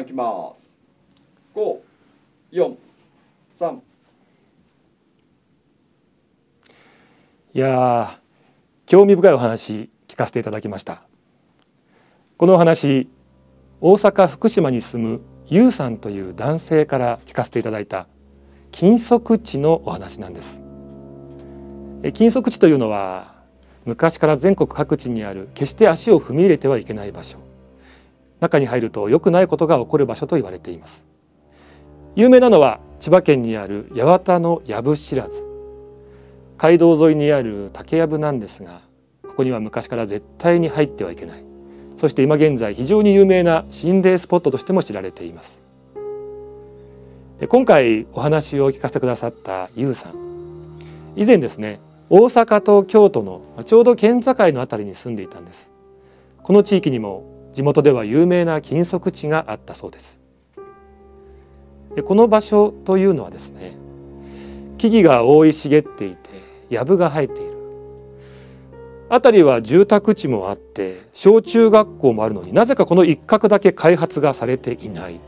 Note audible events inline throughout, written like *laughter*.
いきます543いや興味深いお話聞かせていただきましたこのお話大阪福島に住むゆうさんという男性から聞かせていただいた禁足地のお話なんです禁足地というのは昔から全国各地にある決して足を踏み入れてはいけない場所中に入ると良くないことが起こる場所と言われています有名なのは千葉県にある八幡の藪知らず街道沿いにある竹藪なんですがここには昔から絶対に入ってはいけないそして今現在非常に有名な心霊スポットとしても知られています今回お話を聞かせてくださったゆうさん以前ですね大阪と京都のちょうど県境の辺りに住んでいたんですこの地域にも地元では有名な禁足地があったそうですこの場所というのはですね木々が覆い茂っていて藪が生えている辺りは住宅地もあって小中学校もあるのになぜかこの一角だけ開発がされていない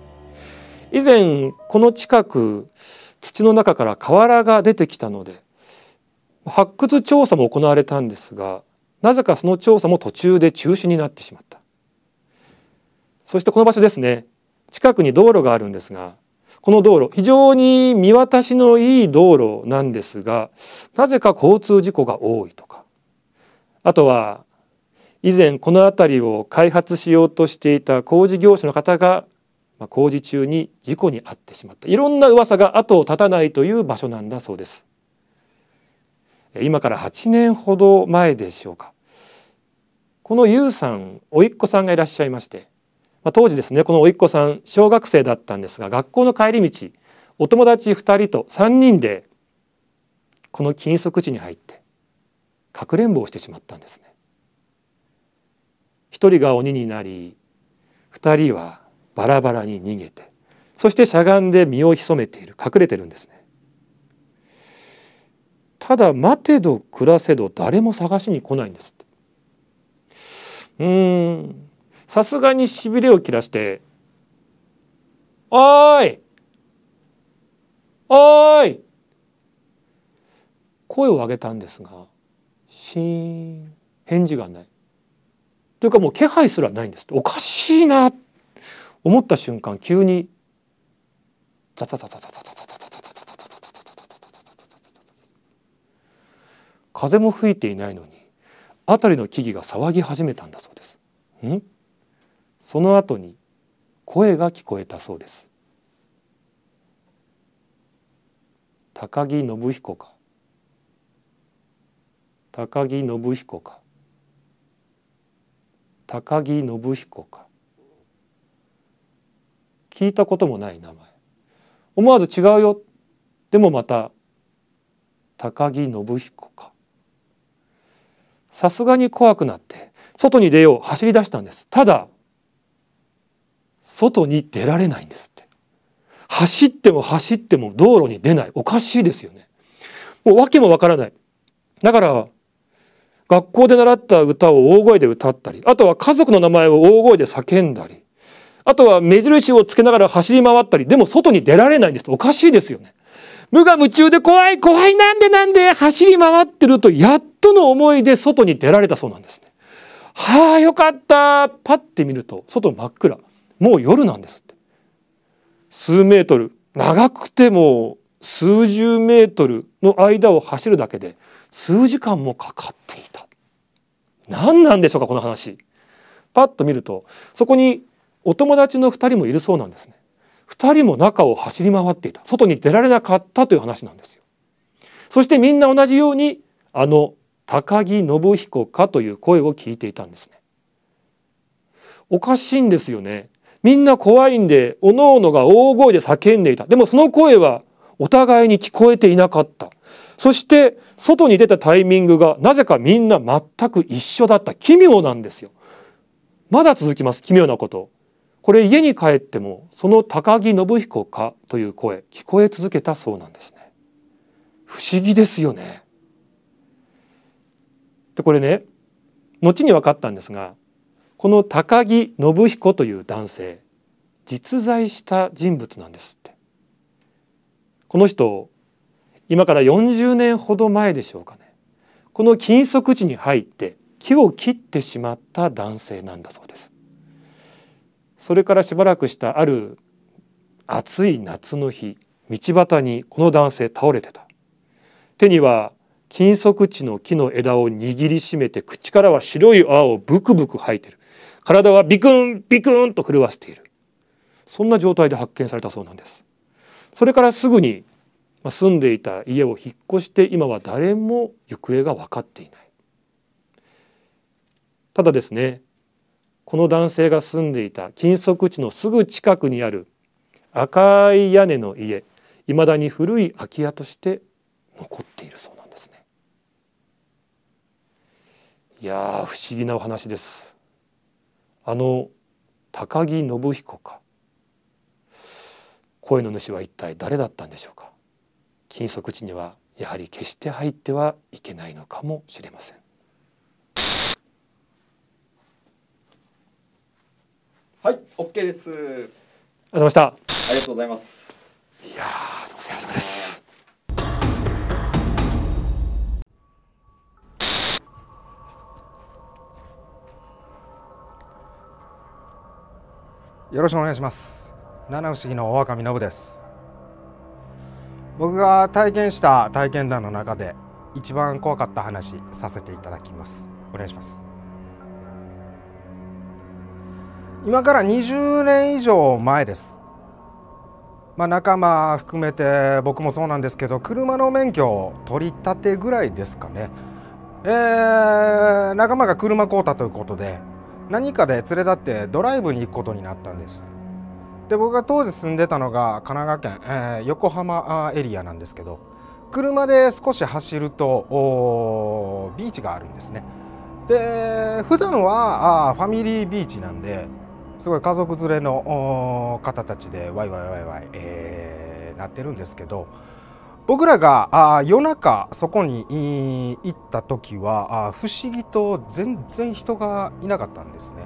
以前この近く土の中から瓦が出てきたので発掘調査も行われたんですがなぜかその調査も途中で中止になってしまったそしてこの場所ですね近くに道路があるんですがこの道路非常に見渡しのいい道路なんですがなぜか交通事故が多いとかあとは以前この辺りを開発しようとしていた工事業者の方が工事中に事故に遭ってしまったいろんな噂が後を絶たないという場所なんだそうです今から8年ほど前でしょうかこの y さんおいっ子さんがいらっしゃいましてまあ、当時ですねこのおいっ子さん小学生だったんですが学校の帰り道お友達2人と3人でこの禁足地に入ってかくれんぼをしてしまったんですね。1人が鬼になり2人はバラバラに逃げてそしてしゃがんで身を潜めている隠れてるんですね。ただ待てど暮らせど誰も探しに来ないんですうんさすがにしびれを切らして「おーいおーい!」声を上げたんですがシーン返事がないというかもう気配すらないんですおかしいなと思った瞬間急にザザザザザザザザザザザザザザザザザ風も吹いていないのに辺りの木々が騒ぎ始めたんだそうです。んその後に声が聞こえたそうです高木信彦か高木信彦か高木信彦か聞いたこともない名前思わず違うよでもまた高木信彦かさすがに怖くなって外に出よう走り出したんですただ外に出られないんですって走っても走っても道路に出ないおかしいですよねもう訳もわからないだから学校で習った歌を大声で歌ったりあとは家族の名前を大声で叫んだりあとは目印をつけながら走り回ったりでも外に出られないんですおかしいですよね無我夢中で怖い怖いなんでなんで走り回ってるとやっとの思いで外に出られたそうなんですねはあよかったパッて見ると外真っ暗もう夜なんですって数メートル長くても数十メートルの間を走るだけで数時間もかかっていた何なんでしょうかこの話パッと見るとそこにお友達の2人もいるそうなんですね2人も中を走り回っていた外に出られなかったという話なんですよそしてみんな同じようにあの高木信彦かという声を聞いていたんですねおかしいんですよねみんな怖いんでおのおのが大声で叫んでいたでもその声はお互いに聞こえていなかったそして外に出たタイミングがなぜかみんな全く一緒だった奇妙なんですよまだ続きます奇妙なことこれ家に帰ってもその高木信彦かという声聞こえ続けたそうなんですね不思議ですよねでこれね後に分かったんですがこの高木信彦という男性実在した人物なんですってこの人今から40年ほど前でしょうかねこの禁足地に入って木を切ってしまった男性なんだそうですそれからしばらくしたある暑い夏の日道端にこの男性倒れてた手には禁足地の木の枝を握りしめて口からは白い泡をブクブク吐いてる体はビクンビクンと震わせているそんな状態で発見されたそうなんですそれからすぐに住んでいた家を引っ越して今は誰も行方が分かっていないただですねこの男性が住んでいた金属地のすぐ近くにある赤い屋根の家いまだに古い空き家として残っているそうなんですねいや不思議なお話ですあの高木信彦か声の主は一体誰だったんでしょうか禁足地にはやはり決して入ってはいけないのかもしれませんはい、オッケーですありがとうございましたありがとうございますいやすみません、すみませんよろしくお願いします七不思議の大神信です僕が体験した体験談の中で一番怖かった話させていただきますお願いします今から20年以上前ですまあ、仲間含めて僕もそうなんですけど車の免許を取り立てぐらいですかね、えー、仲間が車買うたということで何かで連れ立ってドライブに行くことになったんですで僕が当時住んでたのが神奈川県、えー、横浜エリアなんですけど車で少し走るとビーチがあるんですねで普段はあファミリービーチなんですごい家族連れの方たちでワイワイワイワイ、えー、なってるんですけど僕らがあ夜中そこに行った時はあ不思議と全然人がいなかったんですね。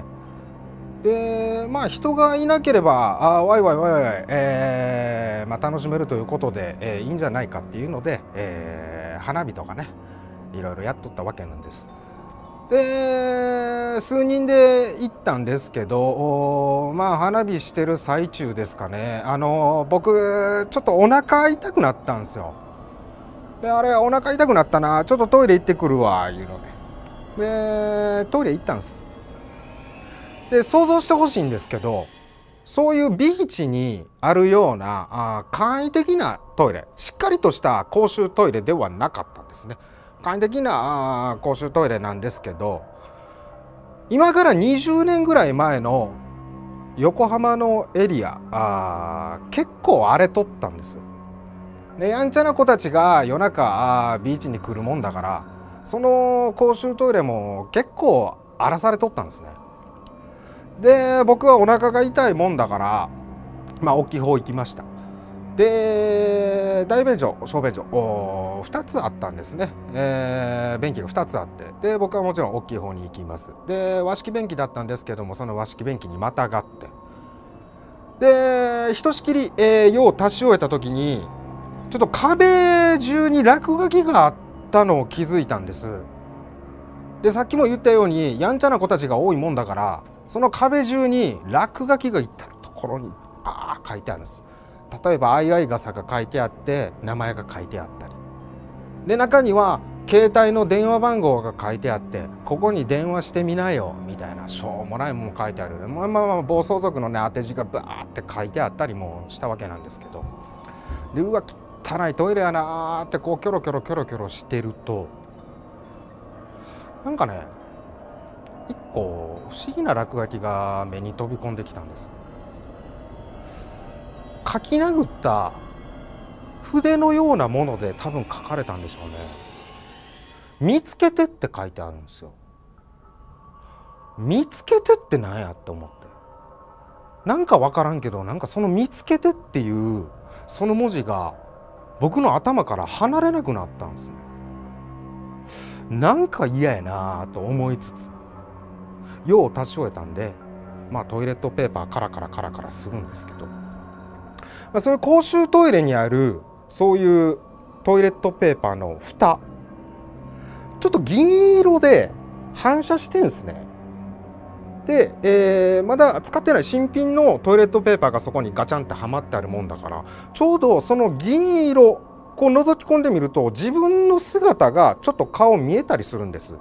でまあ人がいなければあワイワイワイワイ、えーまあ、楽しめるということで、えー、いいんじゃないかっていうので、えー、花火とかねいろいろやっとったわけなんです。で数人で行ったんですけどまあ花火してる最中ですかねあの僕ちょっとお腹痛くなったんですよであれお腹痛くなったなちょっとトイレ行ってくるわいうのででトイレ行ったんですで想像してほしいんですけどそういうビーチにあるようなあ簡易的なトイレしっかりとした公衆トイレではなかったんですね簡易的な公衆トイレなんですけど今から20年ぐらい前の横浜のエリアあ結構荒れとったんですよ。でやんちゃな子たちが夜中あビーチに来るもんだからその公衆トイレも結構荒らされとったんですね。で僕はお腹が痛いもんだからまあ大きい方行きました。で大便所小便所2つあったんですね、えー、便器が2つあってで僕はもちろん大きい方に行きますで和式便器だったんですけどもその和式便器にまたがってでひとしきり、えー、用を足し終えた時にちょっと壁中に落書きがあったのを気づいたんですでさっきも言ったようにやんちゃな子たちが多いもんだからその壁中に落書きが至る所にああ書いてあるんです例えば相合い傘が書いてあって名前が書いてあったりで中には携帯の電話番号が書いてあってここに電話してみなよみたいなしょうもないもん書いてあるまあまあまあ暴走族のね当て字がバーって書いてあったりもしたわけなんですけどでうわ汚いトイレやなーってこうキョロキョロキョロキョロしてるとなんかね一個不思議な落書きが目に飛び込んできたんです書き殴った筆のようなもので多分書かれたんでしょうね。見つけてって書いてあるんですよ。見つけてって何やって思って。なんかわからんけど、なんかその見つけてっていうその文字が僕の頭から離れなくなったんですね。なんか嫌やなと思いつつ、用を足し終えたんで、まあトイレットペーパーカラカラカラカラするんですけど、まあ、そう公衆トイレにあるそういうトイレットペーパーの蓋ちょっと銀色で反射してんすねで、えー、まだ使ってない新品のトイレットペーパーがそこにガチャンってはまってあるもんだからちょうどその銀色こう覗き込んでみると自分の姿がちょっと顔見えたりするんです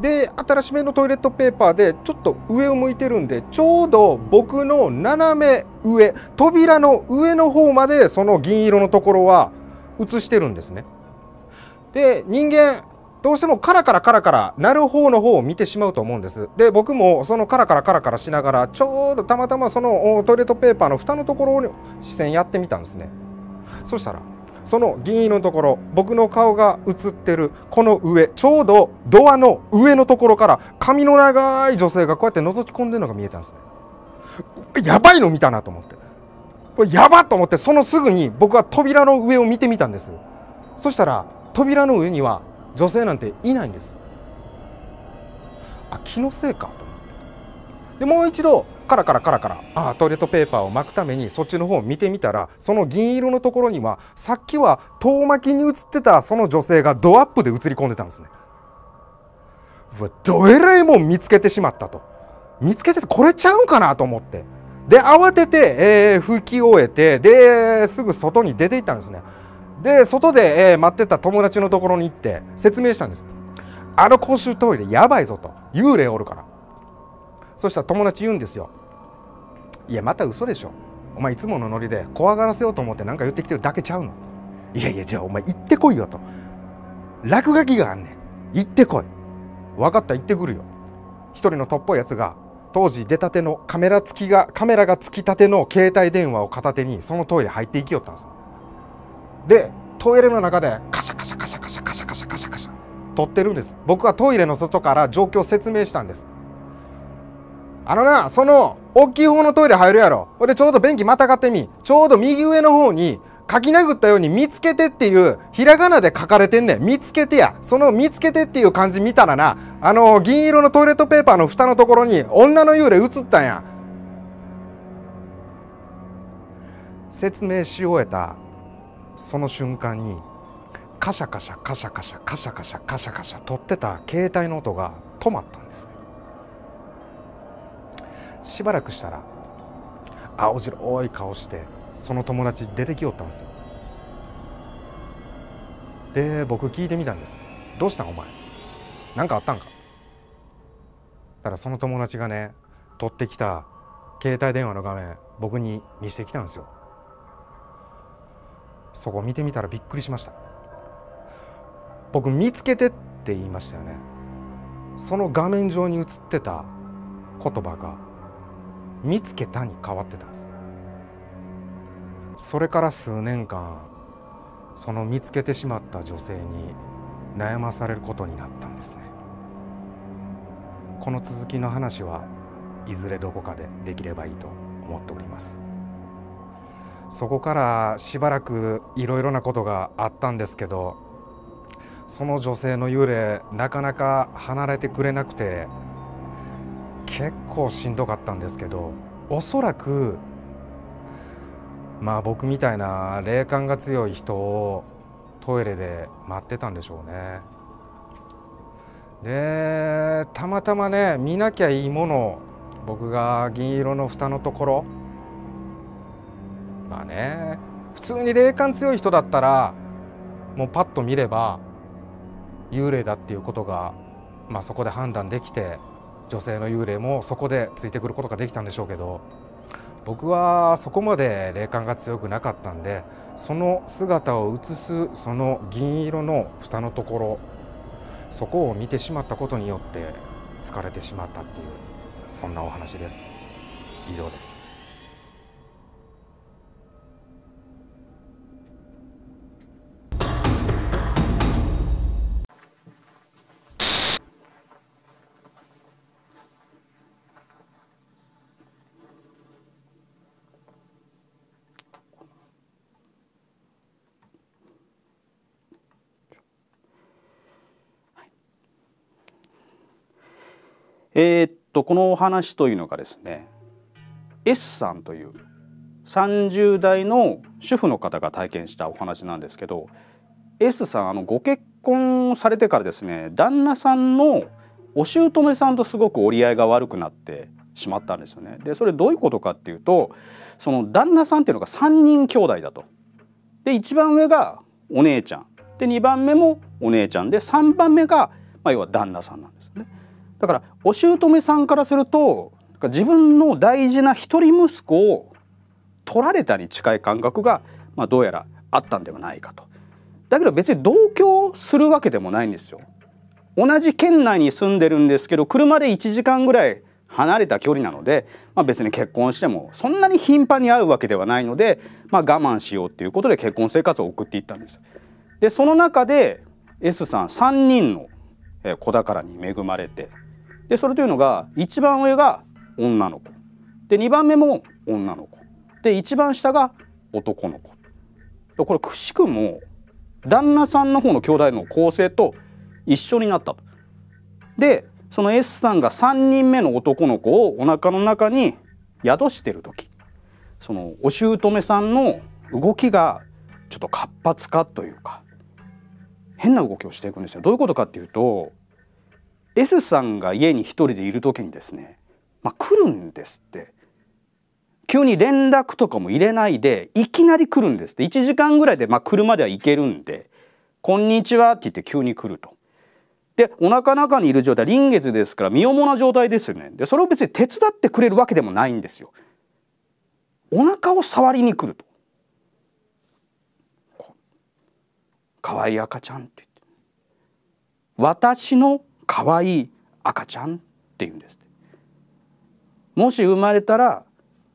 で新しめのトイレットペーパーでちょっと上を向いてるんでちょうど僕の斜め上扉の上の方までその銀色のところは映してるんですね。で人間どうしてもカラカラカラカラ鳴る方の方を見てしまうと思うんです。で僕もそのカラカラカラカラしながらちょうどたまたまそのトイレットペーパーの蓋のところに視線やってみたんですね。そしたらその銀色のところ僕の顔が映ってるこの上ちょうどドアの上のところから髪の長い女性がこうやって覗き込んでるのが見えたんですねやばいの見たなと思ってこれやばと思ってそのすぐに僕は扉の上を見てみたんですそしたら扉の上には女性なんていないんですあ気のせいかと思ってでもう一度カラカラカラカラあトイレットペーパーを巻くためにそっちの方を見てみたらその銀色のところにはさっきは遠巻きに映ってたその女性がドアップで映り込んでたんですね。うわどえらいもん見つけてしまったと見つけててこれちゃうんかなと思ってで慌てて、えー、拭き終えてですぐ外に出ていったんですねで外で、えー、待ってた友達のところに行って説明したんですあの公衆トイレやばいぞと幽霊おるからそしたら友達言うんですよいやまた嘘でしょお前いつものノリで怖がらせようと思って何か言ってきてるだけちゃうのいやいやじゃあお前行ってこいよと落書きがあんねん行ってこい分かった行ってくるよ一人のとっぽいやつが当時出たてのカメラ付きがカメラがつきたての携帯電話を片手にそのトイレ入っていきよったんですでトイレの中でカシャカシャカシャカシャカシャカシャカシャカシャ撮ってるんです僕はトイレの外から状況を説明したんですあのな、その、大きい方のトイレ入るやろ。ほで、ちょうど便器またがってみ。ちょうど右上の方に、書き殴ったように見つけてっていう、ひらがなで書かれてんねん。見つけてや。その見つけてっていう漢字見たらな、あの、銀色のトイレットペーパーの蓋のところに、女の幽霊映ったんや。説明し終えた、その瞬間に、カシャカシャカシャカシャカシャカシャカシャカシャ取ってた携帯の音が止まったんです。しばらくしたら青白い顔してその友達出てきよったんですよで僕聞いてみたんです「どうしたんお前何かあったんか?」たらその友達がね取ってきた携帯電話の画面僕に見してきたんですよそこ見てみたらびっくりしました僕見つけてって言いましたよねその画面上に映ってた言葉が見つけたに変わってたんですそれから数年間その見つけてしまった女性に悩まされることになったんですねこの続きの話はいずれどこかでできればいいと思っておりますそこからしばらくいろいろなことがあったんですけどその女性の幽霊なかなか離れてくれなくて結構しんどかったんですけどおそらくまあ僕みたいな霊感が強い人をトイレで待ってたんでしょうねでたまたまね見なきゃいいものを僕が銀色の蓋のところまあね普通に霊感強い人だったらもうパッと見れば幽霊だっていうことが、まあ、そこで判断できて女性の幽霊もそこでついてくることができたんでしょうけど僕はそこまで霊感が強くなかったんでその姿を映すその銀色の蓋のところそこを見てしまったことによって疲れてしまったっていうそんなお話です以上ですえー、っとこのお話というのがですね S さんという30代の主婦の方が体験したお話なんですけど S さんあのご結婚されてからですね旦那さんのお姑さんとすごく折り合いが悪くなってしまったんですよね。でそれどういうことかっていうとその旦那さんっていうのが3人兄弟だと。で一番上がお姉ちゃんで2番目もお姉ちゃんで3番目が、まあ、要は旦那さんなんですよね。だからお姑さんからすると自分の大事な一人息子を取られたに近い感覚が、まあ、どうやらあったんではないかと。だけど別に同居するわけでもないんですよ。同じ県内に住んでるんですけど車で1時間ぐらい離れた距離なので、まあ、別に結婚してもそんなに頻繁に会うわけではないので、まあ、我慢しようっていうことで結婚生活を送っていったんです。でその中で S さん3人の子宝に恵まれてでそれというのが一番上が女の子で2番目も女の子で一番下が男の子これくしくも旦那さんの方の兄弟の構成と一緒になったと。でその S さんが3人目の男の子をおなかの中に宿してる時そのお姑さんの動きがちょっと活発化というか変な動きをしていくんですよ。どういうことかっていうと S さんが家に一人でいる時にですね、まあ、来るんですって急に連絡とかも入れないでいきなり来るんですって1時間ぐらいで、まあ、車では行けるんで「こんにちは」って言って急に来ると。でお腹の中にいる状態臨月ですから身重な状態ですよねでそれを別に手伝ってくれるわけでもないんですよ。お腹を触りに来ると。可愛い赤ちゃんって言って私の可愛いい赤ちゃんって言うんですもし生まれたら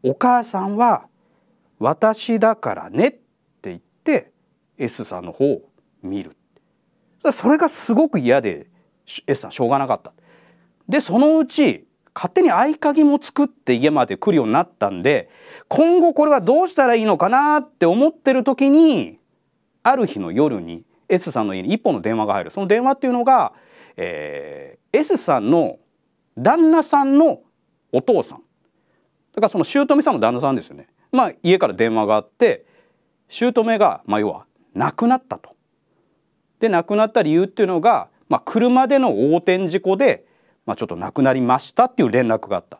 お母さんは私だからねって言って S さんの方を見るそれがすごく嫌で S さんしょうがなかったでそのうち勝手に合鍵も作って家まで来るようになったんで今後これはどうしたらいいのかなって思ってる時にある日の夜に S さんの家に一本の電話が入るその電話っていうのが「えー、S さんの旦那さんのお父さんだからその姑さんも旦那さんですよね。まあ、家から電話があって姑が、まあ、要は亡くなったと。で亡くなった理由っていうのが、まあ、車での横転事故で、まあ、ちょっと亡くなりましたっていう連絡があった。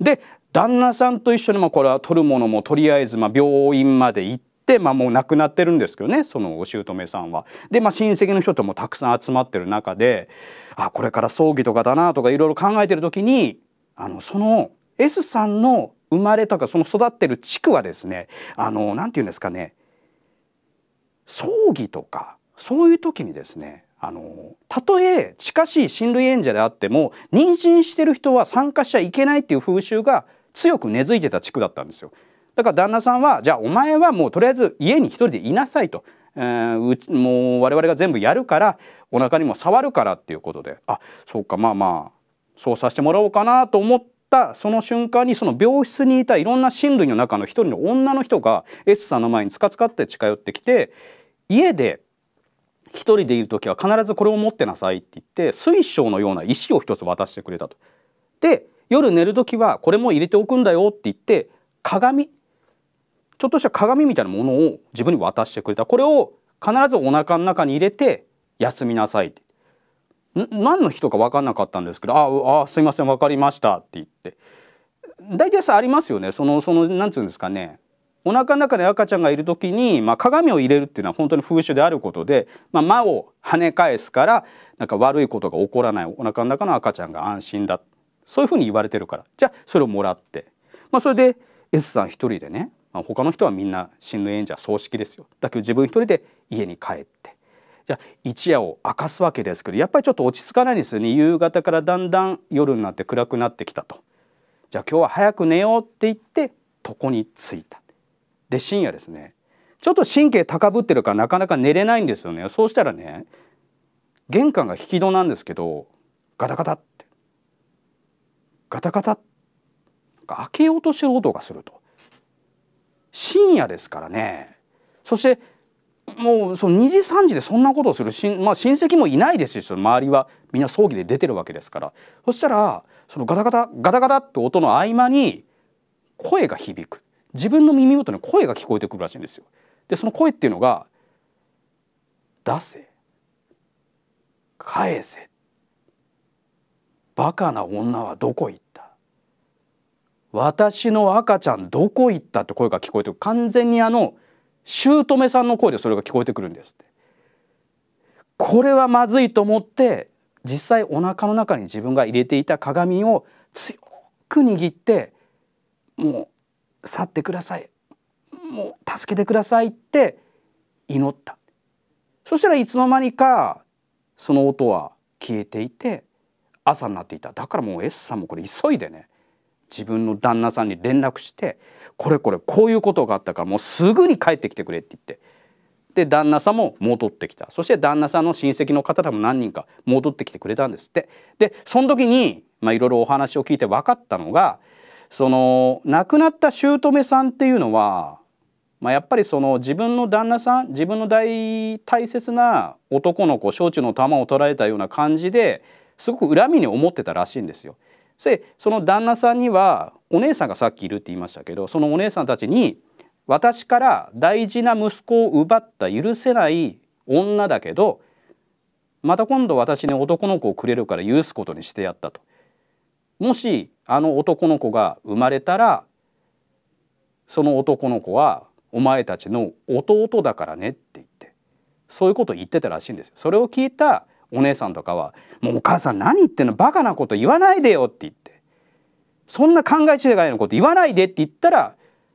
で旦那さんと一緒に、まあ、これは取るものもとりあえずまあ病院まで行って。、まあ、もう亡くなってるんですけどねそのお姑さんは。で、まあ、親戚の人ともたくさん集まってる中であこれから葬儀とかだなとかいろいろ考えてる時にあのその S さんの生まれとかその育ってる地区はですねあのなんて言うんですかね葬儀とかそういう時にですねあのたとえ近しい親類縁者であっても妊娠してる人は参加しちゃいけないっていう風習が強く根付いてた地区だったんですよ。だから旦那さんはじゃあお前はもうとりあえず家に一人でいなさいと、えー、うもう我々が全部やるからお腹にも触るからっていうことであそうかまあまあそうさせてもらおうかなと思ったその瞬間にその病室にいたいろんな親類の中の一人の女の人が S さんの前につかつかって近寄ってきて家で一人でいる時は必ずこれを持ってなさいって言って水晶のような石を一つ渡してくれたと。で夜寝る時はこれも入れておくんだよって言って鏡ちょっとした鏡みたいなものを自分に渡してくれたこれを必ずお腹の中に入れて休みなさいって何の人か分かんなかったんですけど「ああすいません分かりました」って言って大体さありますよねそのそのて言うんですかねお腹の中で赤ちゃんがいる時に、まあ、鏡を入れるっていうのは本当に風習であることで、まあ、間を跳ね返すからなんか悪いことが起こらないお腹の中の赤ちゃんが安心だそういうふうに言われてるからじゃあそれをもらって、まあ、それで S さん一人でね他の人はみんな親類縁者葬式ですよだけど自分一人で家に帰ってじゃあ一夜を明かすわけですけどやっぱりちょっと落ち着かないですよね夕方からだんだん夜になって暗くなってきたとじゃあ今日は早く寝ようって言って床に着いたで深夜ですねちょっと神経高ぶってるからなかなか寝れないんですよねそうしたらね玄関が引き戸なんですけどガタガタってガタガタ開けようとしてる音がすると深夜ですからねそしてもうその2時3時でそんなことをするしん、まあ、親戚もいないですし周りはみんな葬儀で出てるわけですからそしたらそのガタガタガタガタって音の合間に声が響く自分の耳元に声が聞こえてくるらしいんですよ。でその声っていうのが「出せ」「返せ」「バカな女はどこ行っ私の赤ちゃんどこ行ったって声が聞こえて完全にあの姑さんの声でそれが聞こえてくるんですってこれはまずいと思って実際お腹の中に自分が入れていた鏡を強く握ってもう去ってくださいもう助けてくださいって祈ったそしたらいつの間にかその音は消えていて朝になっていただからもう S さんもこれ急いでね自分の旦那さんに連絡して「これこれこういうことがあったからもうすぐに帰ってきてくれ」って言ってで旦那さんも戻ってきたそして旦那さんの親戚の方でも何人か戻ってきてくれたんですってでその時にいろいろお話を聞いて分かったのがその亡くなった姑さんっていうのは、まあ、やっぱりその自分の旦那さん自分の大大切な男の子焼酎の玉を取られたような感じですごく恨みに思ってたらしいんですよ。でその旦那さんにはお姉さんがさっきいるって言いましたけどそのお姉さんたちに私から大事な息子を奪った許せない女だけどまた今度私に男の子をくれるから許すことにしてやったと。もしあの男の子が生まれたらその男の子はお前たちの弟だからねって言ってそういうことを言ってたらしいんですそれを聞いたお姉さんとかは「もうお母さん何言ってんのバカなこと言わないでよ」って言って「そんな考え違いのこと言わないで」って言ったら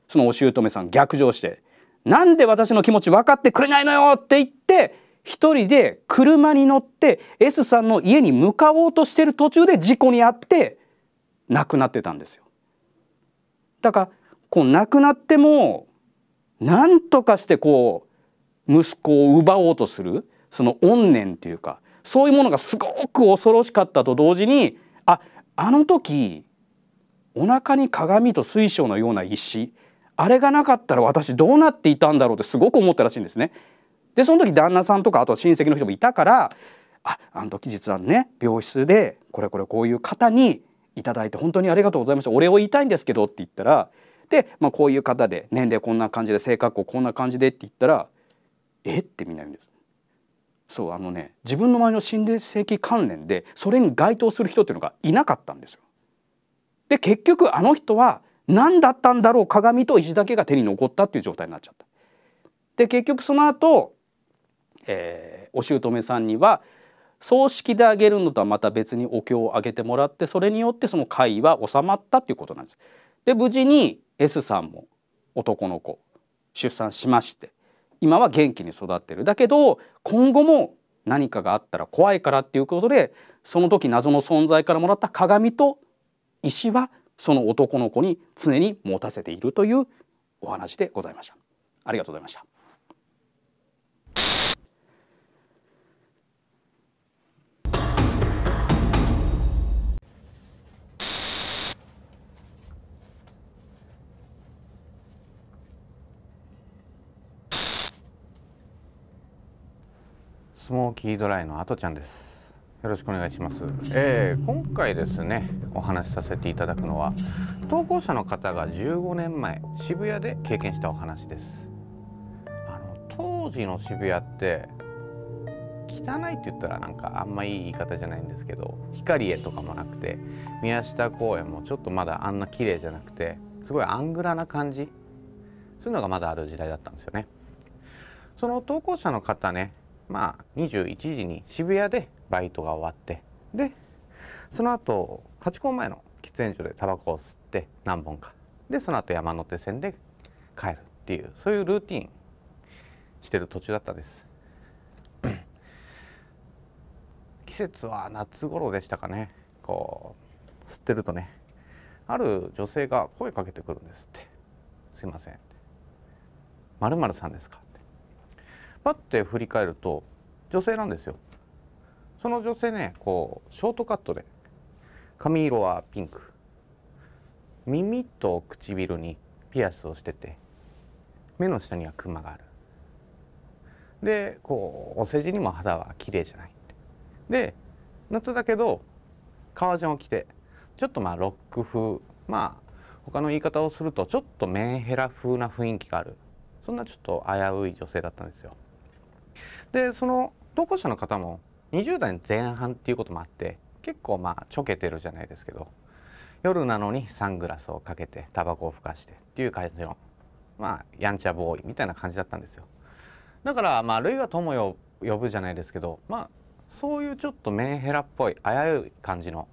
そのお姑さん逆上して「なんで私の気持ち分かってくれないのよ」って言って一人で車に乗って S さんの家に向かおうとしてる途中で事故に遭って亡くなってたんですよ。だからこう亡くなっても何とかしてこう息子を奪おうとするその怨念というかそういうものがすごく恐ろしかったと同時にああの時お腹に鏡と水晶のような石あれがなかったら私どうなっていたんだろうってすごく思ったらしいんですね。でその時旦那さんとかあと親戚の人もいたからああの時実はね病室でこれこれこういう方にいただいて本当にありがとうございましたお礼を言いたいんですけどって言ったらで、まあ、こういう方で年齢こんな感じで性格こんな感じでって言ったらえってみんな言うんです。そうあのね自分の周りの心霊性関連でそれに該当する人っていうのがいなかったんですよ。で結局あの人は何だったんだろう鏡と石だけが手に残ったっていう状態になっちゃった。で結局その後、えー、お姑さんには葬式であげるのとはまた別にお経をあげてもらってそれによってその会は収まったっていうことなんです。で無事に S さんも男の子出産しまして今は元気に育ってるだけど今後も何かがあったら怖いからっていうことでその時謎の存在からもらった鏡と石はその男の子に常に持たせているというお話でございました。ありがとうございました。スモーキードライのあとちゃんですよろしくお願いします、えー、今回ですねお話しさせていただくのは投稿者の方が15年前渋谷で経験したお話ですあの当時の渋谷って汚いって言ったらなんかあんまいい言い方じゃないんですけど光栄とかもなくて宮下公園もちょっとまだあんな綺麗じゃなくてすごいアングラな感じそういうのがまだある時代だったんですよねその投稿者の方ねまあ21時に渋谷でバイトが終わってでその後八公前の喫煙所でタバコを吸って何本かでその後山手線で帰るっていうそういうルーティンしてる途中だったです *clears throat* 季節は夏頃でしたかねこう吸ってるとねある女性が声かけてくるんですって「すいません」「まるさんですか?」パッて振り返ると女性なんですよその女性ねこうショートカットで髪色はピンク耳と唇にピアスをしてて目の下にはクマがあるでこうお世辞にも肌は綺麗じゃないで夏だけど革ジャンを着てちょっとまあロック風まあ他の言い方をするとちょっとメンヘラ風な雰囲気があるそんなちょっと危うい女性だったんですよ。でその投稿者の方も20代前半っていうこともあって結構まあちょけてるじゃないですけど夜なのにサングラスをかけてタバコをふかしてっていう感じのまあやんちゃボーイみたいな感じだったんですよだからまあるいは友よ呼ぶじゃないですけどまあそういうちょっとメンヘラっぽい危うい感じの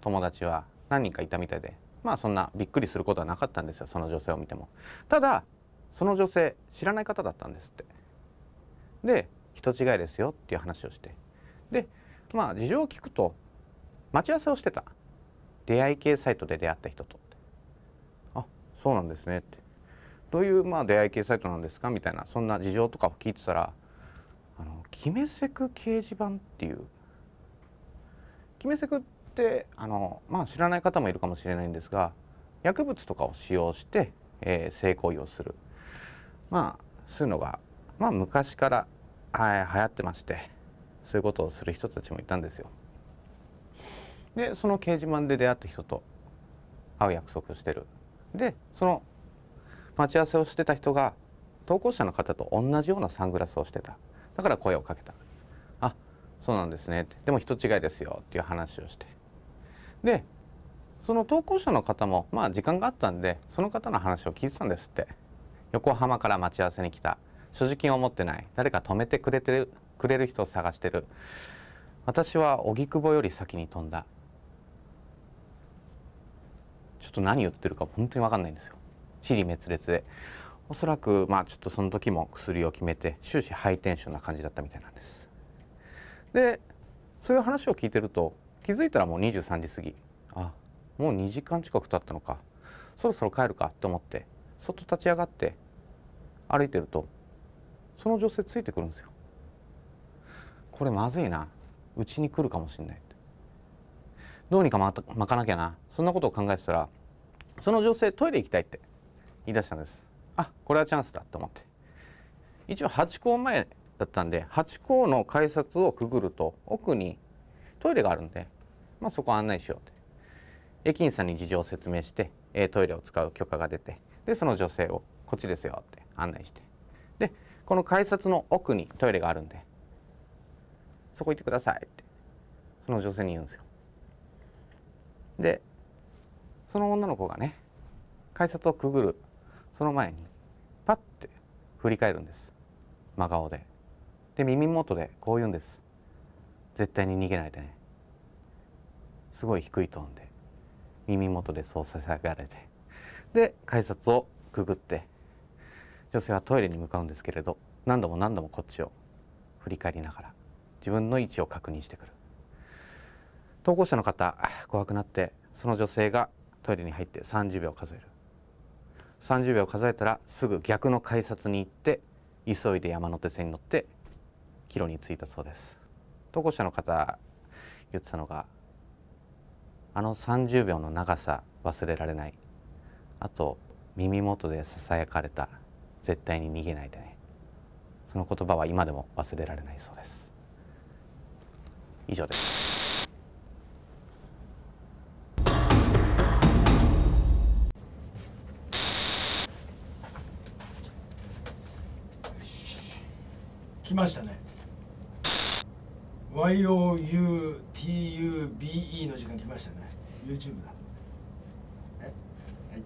友達は何人かいたみたいでまあそんなびっくりすることはなかったんですよその女性を見てもただその女性知らない方だったんですってで人違いですよっていう話をしてでまあ事情を聞くと待ち合わせをしてた出会い系サイトで出会った人とあそうなんですねってどういうまあ出会い系サイトなんですかみたいなそんな事情とかを聞いてたらあの決めセク掲示板っていう決めセクってあの、まあ、知らない方もいるかもしれないんですが薬物とかを使用して、えー、性行為をする、まあ、するのがまあ昔から、はい、流行ってましてそういうことをする人たちもいたんですよ。でその掲示板で出会った人と会う約束をしてる。でその待ち合わせをしてた人が投稿者の方と同じようなサングラスをしてただから声をかけた「あそうなんですね」でも人違いですよ」っていう話をしてでその投稿者の方もまあ時間があったんでその方の話を聞いてたんですって横浜から待ち合わせに来た所持金を持ってない誰か止めてくれてるくれる人を探してる私は荻窪より先に飛んだちょっと何言ってるか本当に分かんないんですよ地理滅裂でおそらくまあちょっとその時も薬を決めて終始ハイテンションな感じだったみたいなんですでそういう話を聞いてると気づいたらもう23時過ぎあもう2時間近く経ったのかそろそろ帰るかと思ってそっと立ち上がって歩いてるとその女性ついてくるんですよこれまずいなうちに来るかもしんないどうにかま巻かなきゃなそんなことを考えてたらその女性トイレ行きたいって言い出したんですあこれはチャンスだと思って一応8校前だったんで8公の改札をくぐると奥にトイレがあるんで、まあ、そこ案内しようって駅員さんに事情を説明して、えトイレを使う許可が出てでその女性をこっちですよって案内してでこの改札の奥にトイレがあるんでそこ行ってくださいってその女性に言うんですよでその女の子がね改札をくぐるその前にパッて振り返るんです真顔でで耳元でこう言うんです絶対に逃げないでねすごい低いトーンで耳元でそうさせられてで改札をくぐって女性はトイレに向かうんですけれど何度も何度もこっちを振り返りながら自分の位置を確認してくる投稿者の方怖くなってその女性がトイレに入って30秒数える30秒数えたらすぐ逆の改札に行って急いで山手線に乗って帰路に着いたそうです投稿者の方言ってたのがあの30秒の長さ忘れられないあと耳元でささやかれた絶対に逃げないでねその言葉は今でも忘れられないそうです以上です来ましたね YOUTUBE の時間来ましたね YouTube だえはい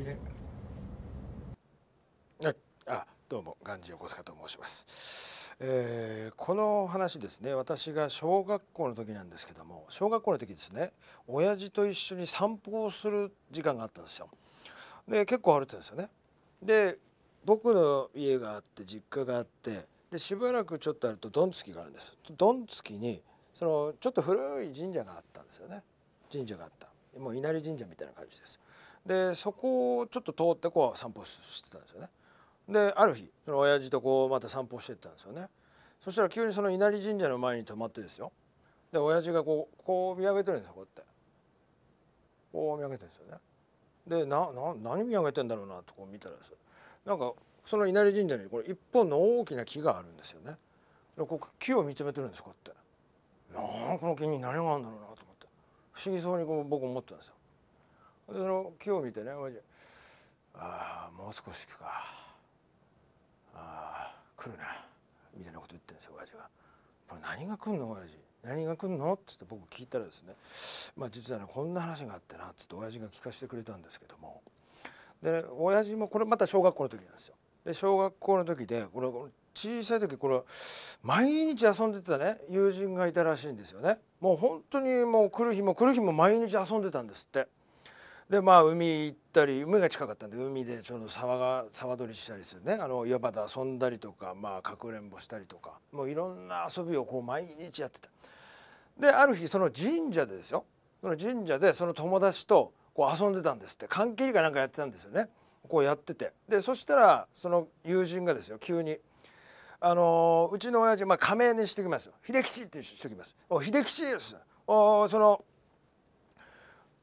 いないかなガンジー横と申します、えー、この話ですね私が小学校の時なんですけども小学校の時ですね親父と一緒に散歩をする時間があったんですよで結構歩いてんですよねで僕の家があって実家があってでしばらくちょっとあるとドンツキがあるんですドンツキにそのちょっと古い神社があったんですよね神社があったもう稲荷神社みたいな感じですでそこをちょっと通ってこう散歩してたんですよねである日その親父とこうまた散歩してったんですよねそしたら急にその稲荷神社の前に止まってですよで親父がこうこう見上げてるんですよこうやってこう見上げてるんですよねでなな何見上げてんだろうなとこう見たらですなんかその稲荷神社にこれ一本の大きな木があるんですよねでこう木を見つめてるんですこうやってなあこの木に何があるんだろうなと思って不思議そうにこう僕思ったんですよでその木を見てね親父ああもう少し木か来るなみたいなこと言ってるんですよ親父が。これ何が来んの親父何が来んの?」っつって僕聞いたらですね「まあ、実はねこんな話があってな」っつって親父が聞かせてくれたんですけどもで親父もこれまた小学校の時なんですよ。で小学校の時でこれ小さい時これ毎日遊んでたね友人がいたらしいんですよね。もう本当にもう来る日も来る日も毎日遊んでたんですって。でまあ海行ったり海が近かったんで海でちょうど沢が沢取りしたりするねあの岩場で遊んだりとか、まあ、かくれんぼしたりとかもういろんな遊びをこう毎日やってた。である日その神社でですよその神社でその友達とこう遊んでたんですって缶切りかなんかやってたんですよねこうやっててでそしたらその友人がですよ急に「あのー、うちの親父まあ仮名にしてきますよ秀吉ってしてきます」お「秀吉です」お「その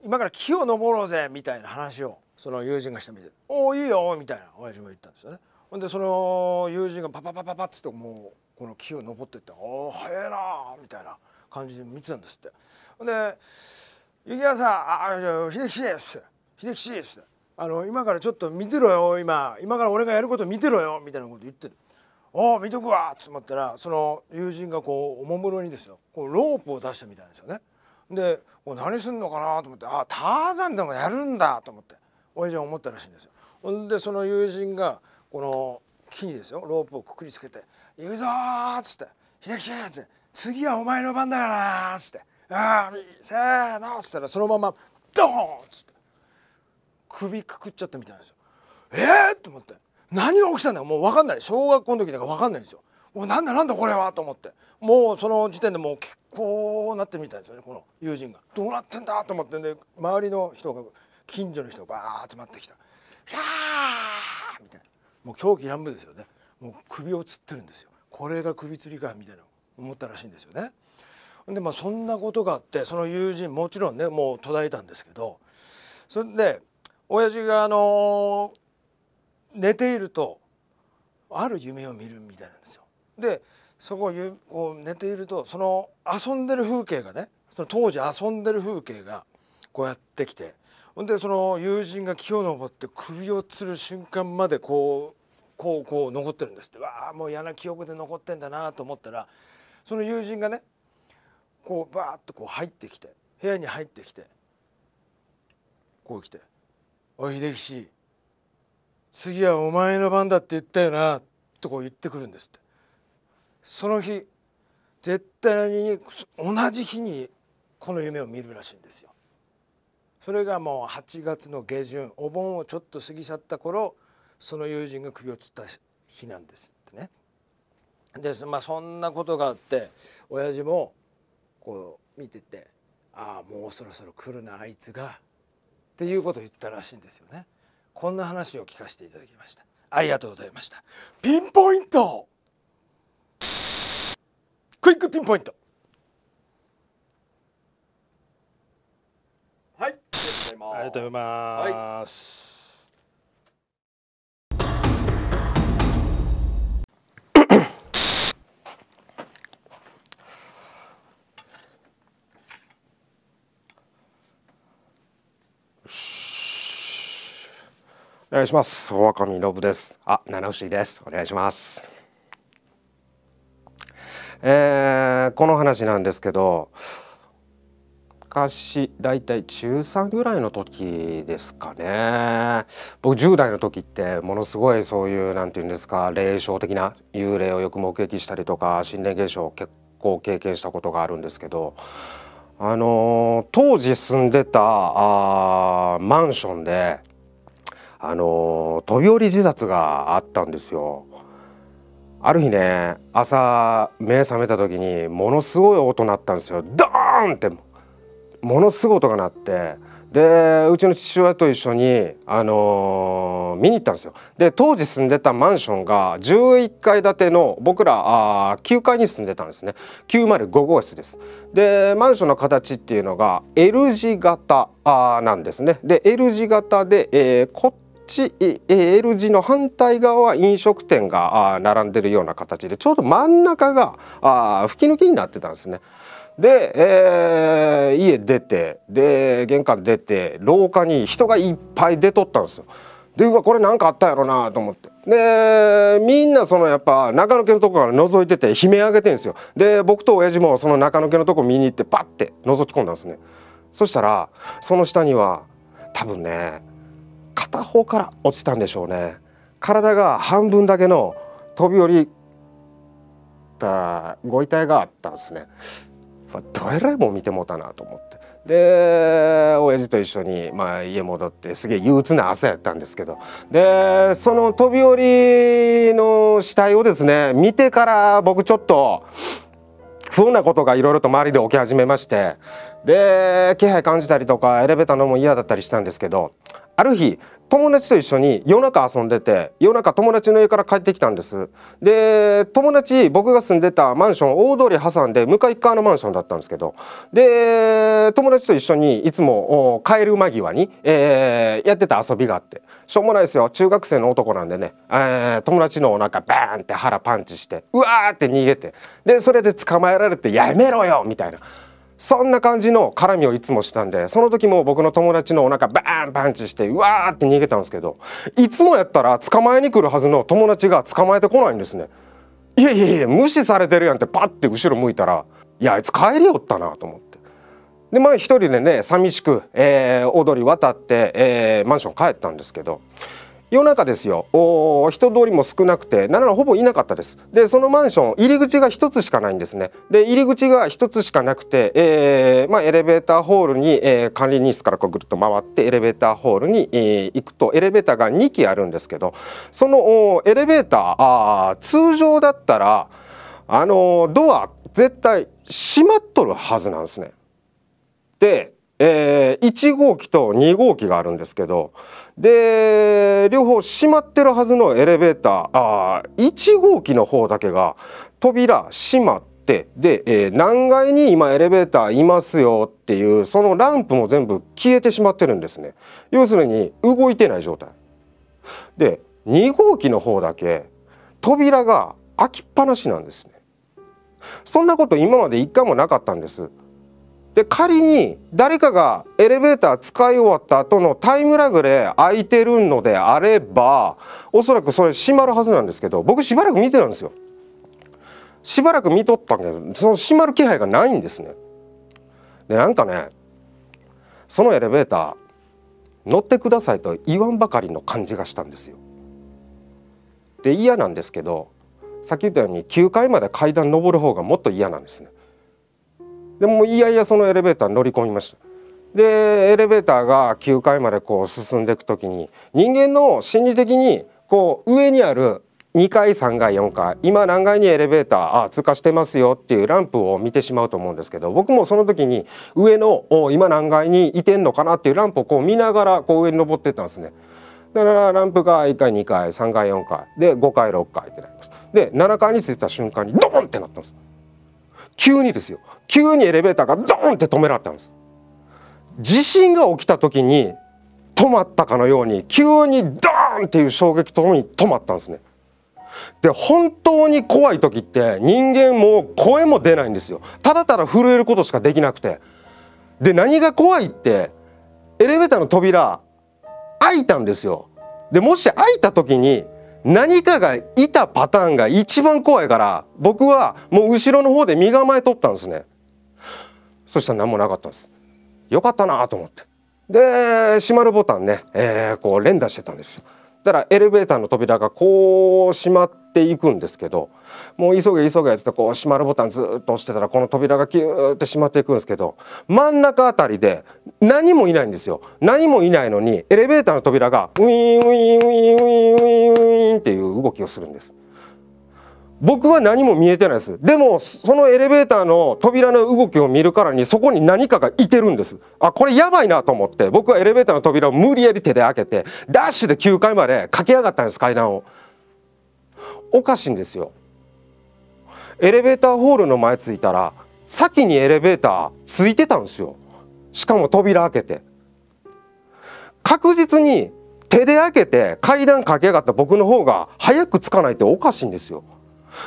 今から木を登ろうぜみたいな話をその友人がしてみて「おおいいよ」みたいな親父も言ったんですよね。ほんでその友人がパパパパパッつってもうこの木を登ってって「おお早いな」みたいな感じで見てたんですって。ほんで「雪はさんああ秀吉」っつって「秀吉」です」って「あの今からちょっと見てろよ今今から俺がやること見てろよ」みたいなこと言ってる。おお見とくわっつって思ったらその友人がこうおもむろにですよこうロープを出したみたんですよね。で何すんのかなと思ってあターザンでもやるんだと思って親父は思ったらしいんですよ。ほんでその友人がこの木にですよロープをくくりつけて「行くぞ!」っつって「秀吉!」っつって「次はお前の番だからな」っつって「ああせーの!」っつったらそのままドーンっつって首くくっちゃったみたいなんですよ。えっ、ー、と思って何が起きたんだよもう分かんない小学校の時だから分かんないんですよ。もうなんだなんだこれはと思ってもうその時点でもうこうなってみたいですよねこの友人がどうなってんだと思ってんで周りの人が近所の人がバー集まってきた「ひゃー!」みたいなもう狂気乱舞ですよねもう首をつってるんですよこれが首吊りかみたいな思ったらしいんですよね。でまあそんなことがあってその友人もちろんねもう途絶えたんですけどそれで親父があの寝ているとある夢を見るみたいなんですよ。でそこを寝ているとその遊んでる風景がねその当時遊んでる風景がこうやってきてほんでその友人が木を登って首をつる瞬間までこうこうこう残ってるんですってわあもう嫌な記憶で残ってんだなと思ったらその友人がねこうバーッとこう入ってきて部屋に入ってきてこう来て「おい秀吉次はお前の番だって言ったよな」とこう言ってくるんですって。その日絶対に同じ日にこの夢を見るらしいんですよ。それがもう8月の下旬お盆をちょっと過ぎ去った頃その友人が首をつった日なんですってね。でまあそんなことがあって親父もこう見てて「ああもうそろそろ来るなあいつが」っていうことを言ったらしいんですよね。こんな話を聞かせていただきました。ありがとうございました。ピンポイントクイックピンポイントはいありがとうございます、*coughs* お願いします。大です。あ、七不思です。お願いします。えー、この話なんですけど昔大体中3ぐらいの時ですかね僕10代の時ってものすごいそういう何て言うんですか霊障的な幽霊をよく目撃したりとか心霊現象を結構経験したことがあるんですけどあのー、当時住んでたあマンションであのー、飛び降り自殺があったんですよ。ある日ね朝目覚めた時にものすごい音鳴ったんですよドーンってものすごい音が鳴ってでうちの父親と一緒に、あのー、見に行ったんですよ。で当時住んでたマンションが11階建ての僕らあ9階に住んでたんですね905号室です。でマンションの形っていうのが L 字型あなんですね。で L 字型で、えー、コッち L 字の反対側は飲食店が並んでるような形でちょうど真ん中が吹き抜きになってたんですね。で、えー、家出てで玄関出て廊下に人がいっぱい出とったんですよ。でうわこれ何かあったやろなと思ってでみんなそのやっぱ中野家のとこから覗いてて悲鳴上げてんですよで僕と親父もその中野家のとこ見に行ってパッて覗き込んだんですねそしたらその下には多分ね片方から落ちたんでしょうね体が半分だけの飛び降りたご遺体があったんですねどえらいも見てもうたなと思ってで親父と一緒に、まあ、家戻ってすげえ憂鬱な朝やったんですけどでその飛び降りの死体をですね見てから僕ちょっと不穏なことがいろいろと周りで起き始めましてで気配感じたりとかエレベーターのも嫌だったりしたんですけどある日友達と一緒に夜中遊んでて夜中友達の家から帰ってきたんですで友達僕が住んでたマンション大通り挟んで向かい側のマンションだったんですけどで友達と一緒にいつも帰る間際に、えー、やってた遊びがあってしょうもないですよ中学生の男なんでね、えー、友達のお腹バーンって腹パンチしてうわーって逃げてでそれで捕まえられて「やめろよ!」みたいなそんな感じの絡みをいつもしたんでその時も僕の友達のお腹バーンパンチしてうわーって逃げたんですけどいつもやったら捕まえに来るはずの友達が捕まえてこないんですね。いやいやいや無視されてるやんってパッて後ろ向いたらいやあいつ帰りよったなと思って。でまあ一人でね寂しく、えー、踊り渡って、えー、マンション帰ったんですけど。夜中ですよお人通りも少なくてならほぼいなかったですでそのマンション入り口が一つしかないんですねで入り口が一つしかなくて、えー、まあ、エレベーターホールに、えー、管理人室からこうぐるっと回ってエレベーターホールに、えー、行くとエレベーターが2機あるんですけどそのエレベーター通常だったらあのドア絶対閉まっとるはずなんですねでえー、1号機と2号機があるんですけどで両方閉まってるはずのエレベーターあー1号機の方だけが扉閉まってで、えー、何階に今エレベーターいますよっていうそのランプも全部消えてしまってるんですね要するに動いてない状態で2号機の方だけ扉が開きっぱなしなんですねそんなこと今まで一回もなかったんですで仮に誰かがエレベーター使い終わった後のタイムラグで空いてるのであればおそらくそれ閉まるはずなんですけど僕しばらく見てたんですよ。しばらく見とったんけどその閉まる気配がないんですね。でなんかねそのエレベーター乗ってくださいと言わんばかりの感じがしたんですよ。で嫌なんですけどさっき言ったように9階まで階段上る方がもっと嫌なんですね。でもいやいやそのエレベーター乗り込みましたでエレベーターが9階までこう進んでいく時に人間の心理的にこう上にある2階3階4階今何階にエレベーターあ通過してますよっていうランプを見てしまうと思うんですけど僕もその時に上の今何階にいてんのかなっていうランプをこう見ながらこう上に登ってったんですね。だからランプが1階2階3階4階で5階6階ってなりますで7階に着いた瞬間にドーンってなったんです急にですよ急にエレベーターがドーンって止められたんです地震が起きた時に止まったかのように急にドーンっていう衝撃とともに止まったんですねで本当に怖い時って人間も声も出ないんですよただただ震えることしかできなくてで何が怖いってエレベーターの扉開いたんですよでもし開いた時に何かがいたパターンが一番怖いから僕はもう後ろの方で身構えとったんですねそしたら何もなかったんですよかったなと思ってで閉まるボタンね、えー、こう連打してたんですよたらエレベーターの扉がこう閉まっていくんですけどもう急げ急げっつってこう閉まるボタンずっと押してたらこの扉がキューって閉まっていくんですけど真ん中あたりで何もいないんですよ何もいないのにエレベーターの扉がウィーンウィーンウィーンウィーンウィーンっていう動きをするんです。僕は何も見えてないです。でも、そのエレベーターの扉の動きを見るからに、そこに何かがいてるんです。あ、これやばいなと思って、僕はエレベーターの扉を無理やり手で開けて、ダッシュで9階まで駆け上がったんです、階段を。おかしいんですよ。エレベーターホールの前着いたら、先にエレベーターついてたんですよ。しかも扉開けて。確実に手で開けて階段駆け上がった僕の方が早く着かないっておかしいんですよ。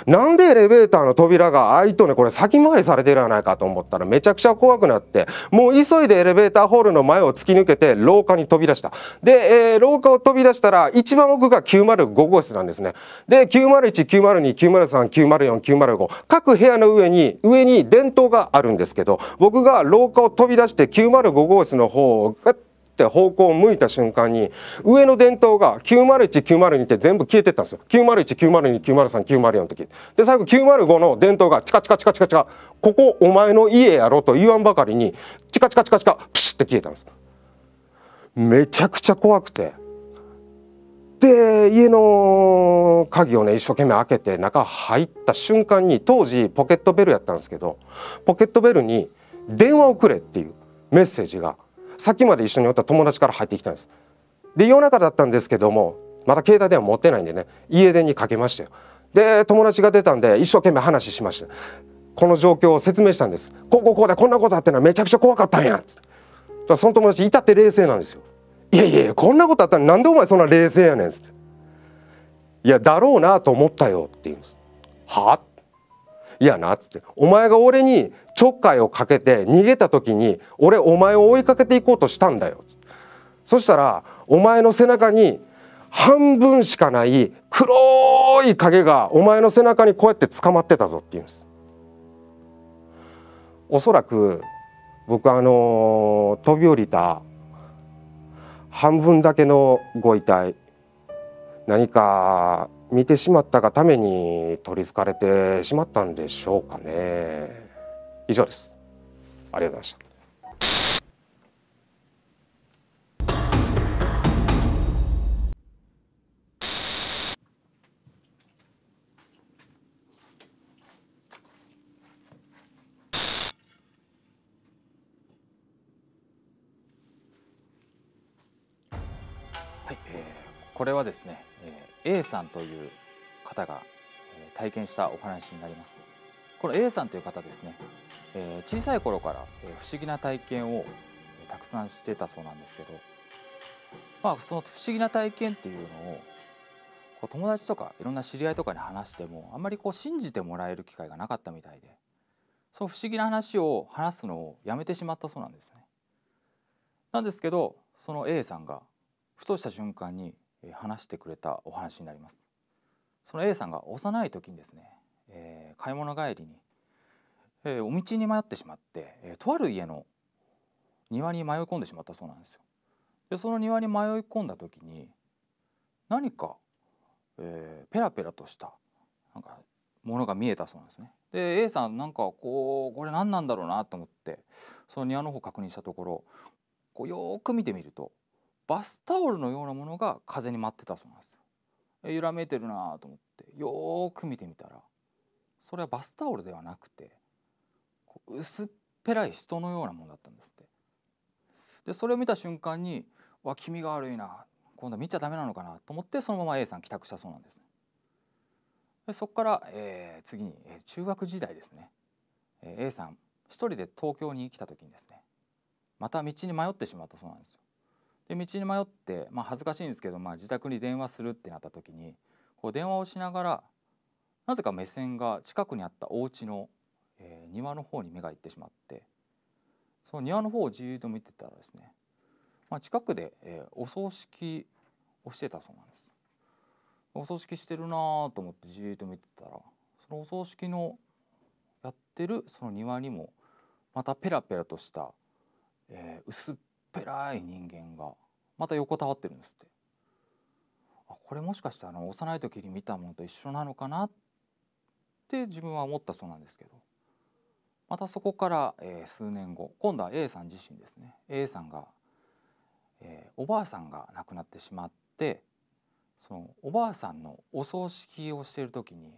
なんでエレベーターの扉が開いとねこれ先回りされてるやないかと思ったらめちゃくちゃ怖くなってもう急いでエレベーターホールの前を突き抜けて廊下に飛び出したで、えー、廊下を飛び出したら一番奥が905号室なんですねで901902903904905各部屋の上に上に電灯があるんですけど僕が廊下を飛び出して905号室の方がって方向を向いた瞬間に上の電灯が901902って全部消えてったんですよ90190290390の時で最後905の電灯がチカチカチカチカチカここお前の家やろと言わんばかりにチカチカチカチカプシュって消えたんですめちゃくちゃ怖くてで家の鍵をね一生懸命開けて中入った瞬間に当時ポケットベルやったんですけどポケットベルに「電話をくれ」っていうメッセージがさっきまで一緒におった友達から入ってきたんですで夜中だったんですけどもまだ携帯電話持ってないんでね家電にかけましたよで友達が出たんで一生懸命話しましたこの状況を説明したんですこうこうこうでこんなことあってのはめちゃくちゃ怖かったんやつっその友達至って冷静なんですよいやいやこんなことあったらなんでお前そんな冷静やねんつっていやだろうなと思ったよって言うんですはいやなっつってお前が俺にちょっかいをかけて逃げた時に俺お前を追いかけていこうとしたんだよ。そしたらお前の背中に半分しかない黒い影がお前の背中にこうやって捕まってたぞって言うんです。おそらく僕あの飛び降りた半分だけのご遺体何か見てしまったがために取りつかれてしまったんでしょうかね。以上ですありがとうございましたはい、えー、これはですね、えー、A さんという方が、えー、体験したお話になります。この A さんという方ですね、えー、小さい頃から、え不思議な体験をたくさんしてたそうなんですけど、まあ、その不思議な体験っていうのをこう友達とかいろんな知り合いとかに話してもあんまりこう信じてもらえる機会がなかったみたいでその不思議な話を話すのをやめてしまったそうなんですね。なんですけどその A さんがふとした瞬間に話してくれたお話になります。その A さんが幼い時にですねえー、買い物帰りに、えー、お道に迷ってしまって、えー、とある家の庭に迷い込んでしまったそうなんですよ。でその庭に迷い込んだ時に何か、えー、ペラペラとしたなんかものが見えたそうなんですね。で A さんなんかこうこれ何なんだろうなと思ってその庭の方確認したところこうよく見てみるとバスタオルのようなものが風に舞ってたそうなんですよ。揺らめいてるなと思ってよく見てみたらそれはバスタオルではなくて薄っぺらい人のようなものだったんですってでそれを見た瞬間にわ気味が悪いな今度は見ちゃダメなのかなと思ってそのまま A さん帰宅したそうなんですねでそこから、えー、次に、えー、中学時代ですね、えー、A さん一人で東京に来た時にですねまた道に迷ってしまったそうなんですよで道に迷って、まあ、恥ずかしいんですけど、まあ、自宅に電話するってなった時にこう電話をしながらなぜか目線が近くにあったお家の、えー、庭の方に目がいってしまってその庭の方をじーっと見てたらですね、まあ、近くで、えー、お葬式をしてたそうなんです。お葬式してるなと思ってじーっと見てたらそのお葬式のやってるその庭にもまたペラペラとした、えー、薄っぺらい人間がまた横たわってるんですってあこれもしかしてあの幼い時に見たものと一緒なのかなっって自分は思ったそうなんですけどまたそこから、えー、数年後今度は A さん自身ですね A さんが、えー、おばあさんが亡くなってしまってそのおばあさんのお葬式をしている時に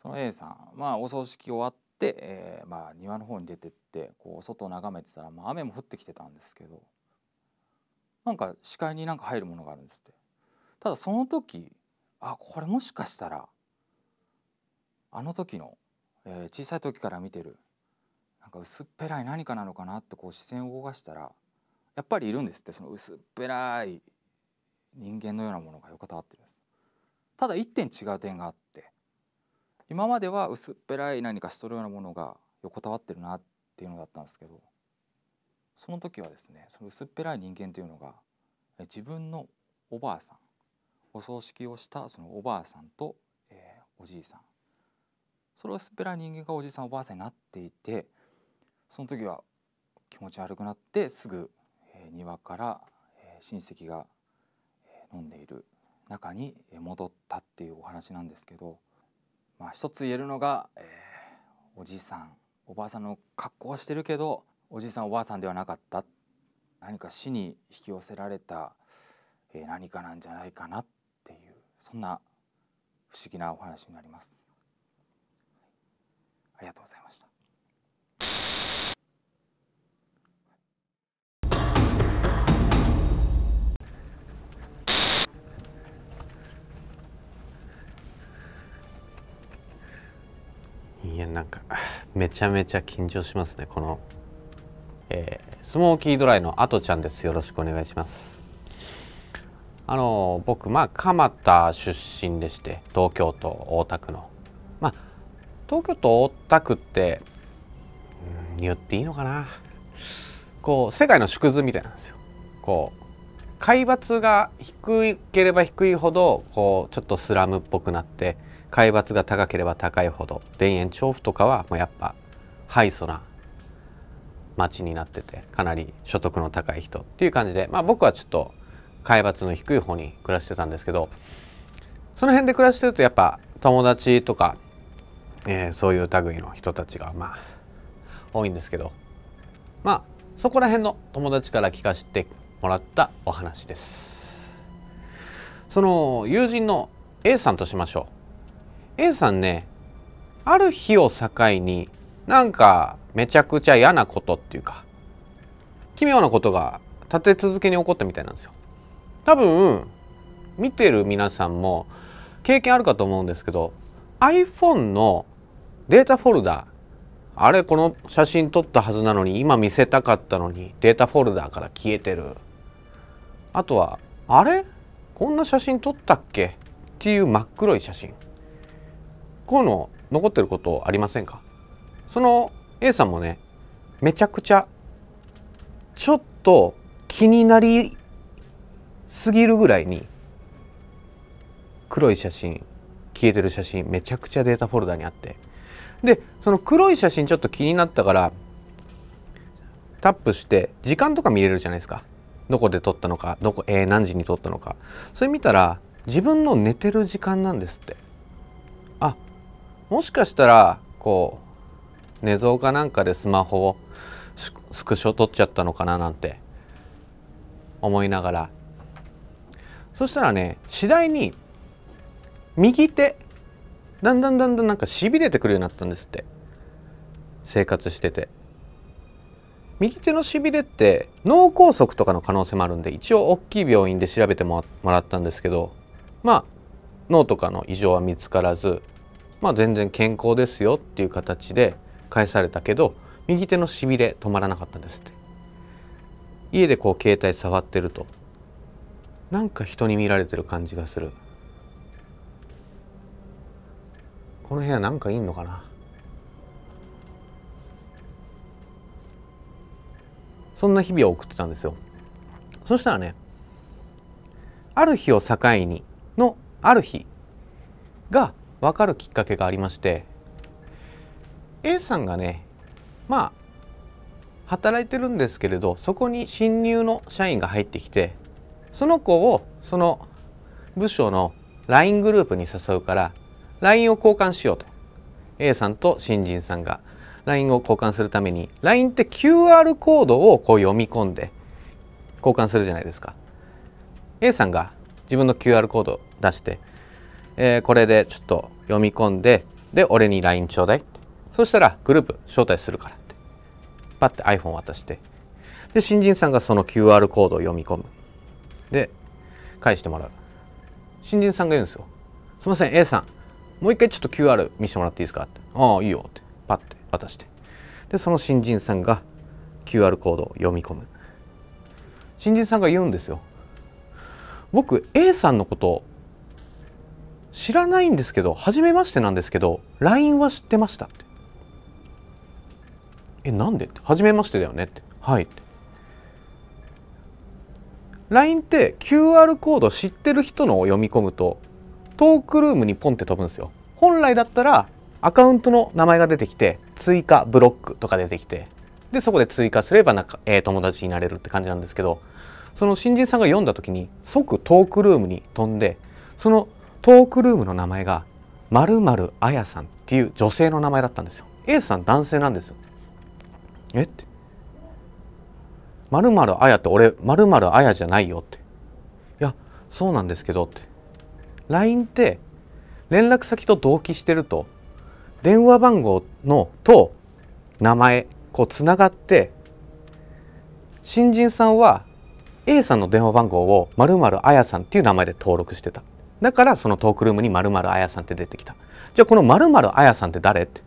その A さんまあお葬式終わって、えー、まあ、庭の方に出てってこう外を眺めてたら、まあ、雨も降ってきてたんですけどなんか視界になんか入るものがあるんですって。ただその時あこれもしかしたらあの時の、えー、小さい時から見てるなんか薄っぺらい何かなのかなってこう視線を動かしたらやっぱりいるんですってその薄っぺらい人間のようなものが横たわってるんです。ただ一点違う点があって今までは薄っぺらい何かしとるようなものが横たわってるなっていうのだったんですけどその時はですねその薄っぺらい人間というのが自分のおばあさんお葬式をしたそのおばあさんと、えー、おじいさんそれをすっぺら人間がおじいさんおばあさんになっていてその時は気持ち悪くなってすぐ、えー、庭から、えー、親戚が、えー、飲んでいる中に戻ったっていうお話なんですけど、まあ、一つ言えるのが、えー、おじいさんおばあさんの格好はしてるけどおじいさんおばあさんではなかった何か死に引き寄せられた、えー、何かなんじゃないかなっていうそんな不思議なお話になります。ありがとうございました。いやなんかめちゃめちゃ緊張しますねこの、えー、スモーキードライのあとちゃんですよろしくお願いしますあの僕まあ蒲田出身でして東京都大田区の東京都大田区って言っていいのかなこう世界の縮図みたいなんですよ。こう海抜が低ければ低いほどこうちょっとスラムっぽくなって海抜が高ければ高いほど田園調布とかはもうやっぱハイソな町になっててかなり所得の高い人っていう感じで、まあ、僕はちょっと海抜の低い方に暮らしてたんですけどその辺で暮らしてるとやっぱ友達とかえー、そういう類の人たちがまあ多いんですけどまあそこら辺の友達から聞かせてもらったお話ですその友人の A さんとしましょう A さんねある日を境になんかめちゃくちゃ嫌なことっていうか奇妙なことが立て続けに起こったみたいなんですよ多分見てる皆さんも経験あるかと思うんですけど iPhone のデータフォルダあれこの写真撮ったはずなのに今見せたかったのにデータフォルダから消えてるあとはあれこんな写真撮ったっけっていう真っ黒い写真こういうの残ってることありませんかその A さんもねめちゃくちゃちょっと気になりすぎるぐらいに黒い写真消えてる写真めちゃくちゃデータフォルダにあってでその黒い写真ちょっと気になったからタップして時間とか見れるじゃないですかどこで撮ったのかどこ、えー、何時に撮ったのかそれ見たら自分の寝てる時間なんですってあもしかしたらこう寝相かなんかでスマホをスクショ撮っちゃったのかななんて思いながらそしたらね次第に右手だんだんだんだんなんかしびれてくるようになったんですって生活してて右手のしびれって脳梗塞とかの可能性もあるんで一応大きい病院で調べてもらったんですけどまあ脳とかの異常は見つからずまあ全然健康ですよっていう形で返されたけど右手のしびれ止まらなかったんですって家でこう携帯触ってるとなんか人に見られてる感じがするこの部屋なんかいんのかなそんな日々を送ってたんですよそしたらねある日を境にのある日が分かるきっかけがありまして A さんがねまあ働いてるんですけれどそこに新入の社員が入ってきてその子をその部署の LINE グループに誘うから LINE を交換しようと A さんと新人さんが LINE を交換するために LINE って QR コードをこう読み込んで交換するじゃないですか A さんが自分の QR コード出して、えー、これでちょっと読み込んでで俺に LINE ちょうだいそしたらグループ招待するからってパッて iPhone 渡してで新人さんがその QR コードを読み込むで返してもらう新人さんが言うんですよ「すいません A さんもう一回ちょっと QR 見せてもらっていいですかってああいいよってパッて渡してでその新人さんが QR コードを読み込む新人さんが言うんですよ僕 A さんのこと知らないんですけど初めましてなんですけど LINE は知ってましたってえなんでって初めましてだよねってはいって LINE って QR コード知ってる人のを読み込むとトークルームにポンって飛ぶんですよ本来だったらアカウントの名前が出てきて追加ブロックとか出てきてでそこで追加すればなんか、えー、友達になれるって感じなんですけどその新人さんが読んだ時に即トークルームに飛んでそのトークルームの名前がまるあやさんっていう女性の名前だったんですよ A さん男性なんですよえってまるあやって俺まるあやじゃないよっていやそうなんですけどって LINE って連絡先と同期してると電話番号のと名前こうつながって新人さんは A さんの電話番号を〇〇あやさんっていう名前で登録してただからそのトークルームに〇〇あやさんって出てきたじゃあこの〇〇あやさんって誰って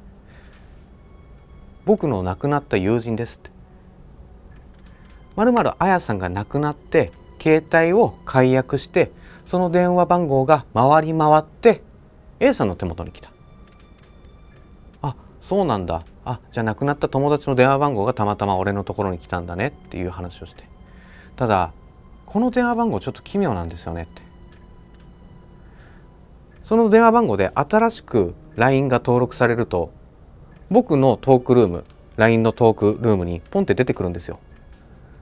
僕の亡くなった友人ですって〇〇あやさんが亡くなって携帯を解約してその電話番号が回り回って A さんの手元に来たあそうなんだあじゃあ亡くなった友達の電話番号がたまたま俺のところに来たんだねっていう話をしてただこの電話番号ちょっと奇妙なんですよねってその電話番号で新しく LINE が登録されると僕のトークルーム LINE のトークルームにポンって出てくるんですよ。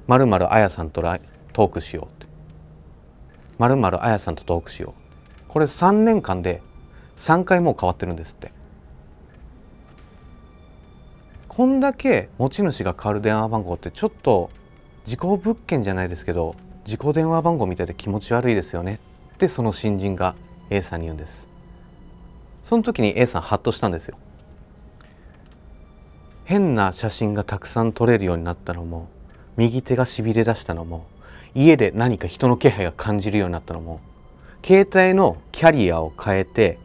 まるあやさんとトークしようまるまるあやさんとトークしようこれ3年間で3回もう変わってるんですってこんだけ持ち主が変わる電話番号ってちょっと事故物件じゃないですけど事故電話番号みたいで気持ち悪いですよねってその新人が A さんに言うんですその時に A さんハッとしたんですよ変な写真がたくさん撮れるようになったのも右手がしびれ出したのも家で何か人の気配が感じるようになったのも携帯のキャリアを変えて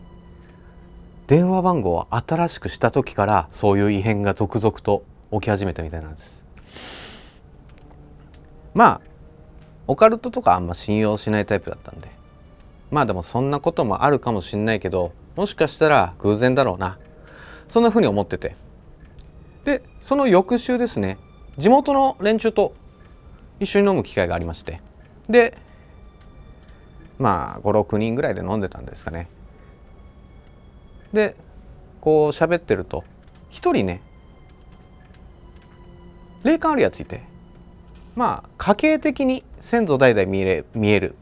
電話番号を新しくした時からそういう異変が続々と起き始めたみたいなんですまあオカルトとかあんま信用しないタイプだったんでまあでもそんなこともあるかもしんないけどもしかしたら偶然だろうなそんなふうに思っててでその翌週ですね地元の連中と一緒に飲む機会がありましてでまあ56人ぐらいで飲んでたんですかねでこう喋ってると一人ね霊感あるやついてまあ家系的に先祖代々見え見える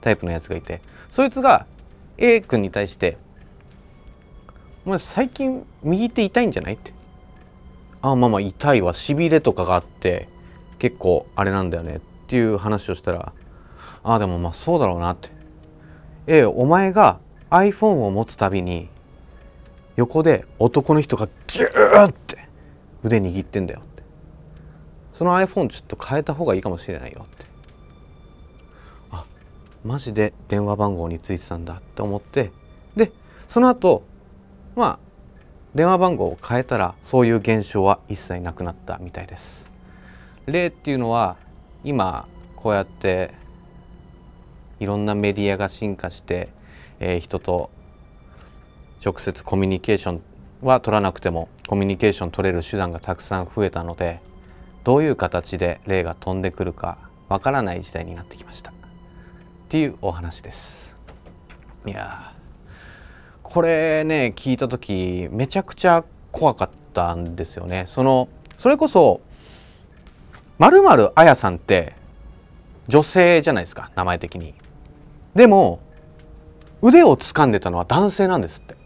タイプのやつがいてそいつが A 君に対して「お前最近右手痛いんじゃない?」って「ああまあまあ痛いわしびれとかがあって結構あれなんだよねっていう話をしたらああでもまあそうだろうなってえお前が iPhone を持つたびに横で男の人がギューって腕握ってんだよってその iPhone ちょっと変えた方がいいかもしれないよってあマジで電話番号についてたんだって思ってでその後まあ電話番号を変えたらそういう現象は一切なくなったみたいです例っていうのは今こうやっていろんなメディアが進化して、えー、人と直接コミュニケーションは取らなくてもコミュニケーション取れる手段がたくさん増えたのでどういう形で例が飛んでくるかわからない時代になってきましたっていうお話ですいやこれね聞いた時めちゃくちゃ怖かったんですよねそのそれこそまるまるあやさんって女性じゃないですか名前的にでも腕を掴んでたのは男性なんですって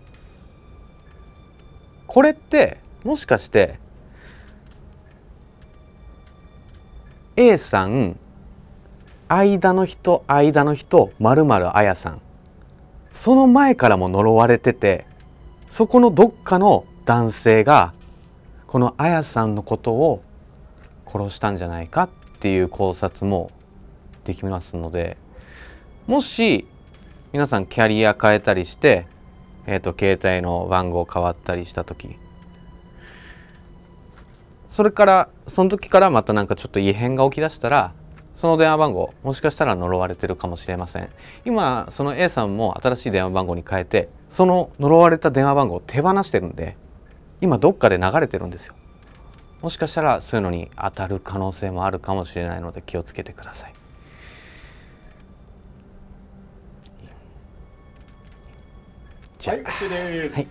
これってもしかして A さん間の人間の人まるまるあやさんその前からも呪われててそこのどっかの男性がこのあやさんのことを殺したんじゃないかっていう考察もできますのでもし皆さんキャリア変えたりして、えーと、携帯の番号変わったりした時それからその時からまたなんかちょっと異変が起きだしたらその電話番号もしかしたら呪われてるかもしれません今その A さんも新しい電話番号に変えてその呪われた電話番号を手放してるんで今どっかで流れてるんですよもしかしたらそういうのに当たる可能性もあるかもしれないので気をつけてください。はい、です、はい、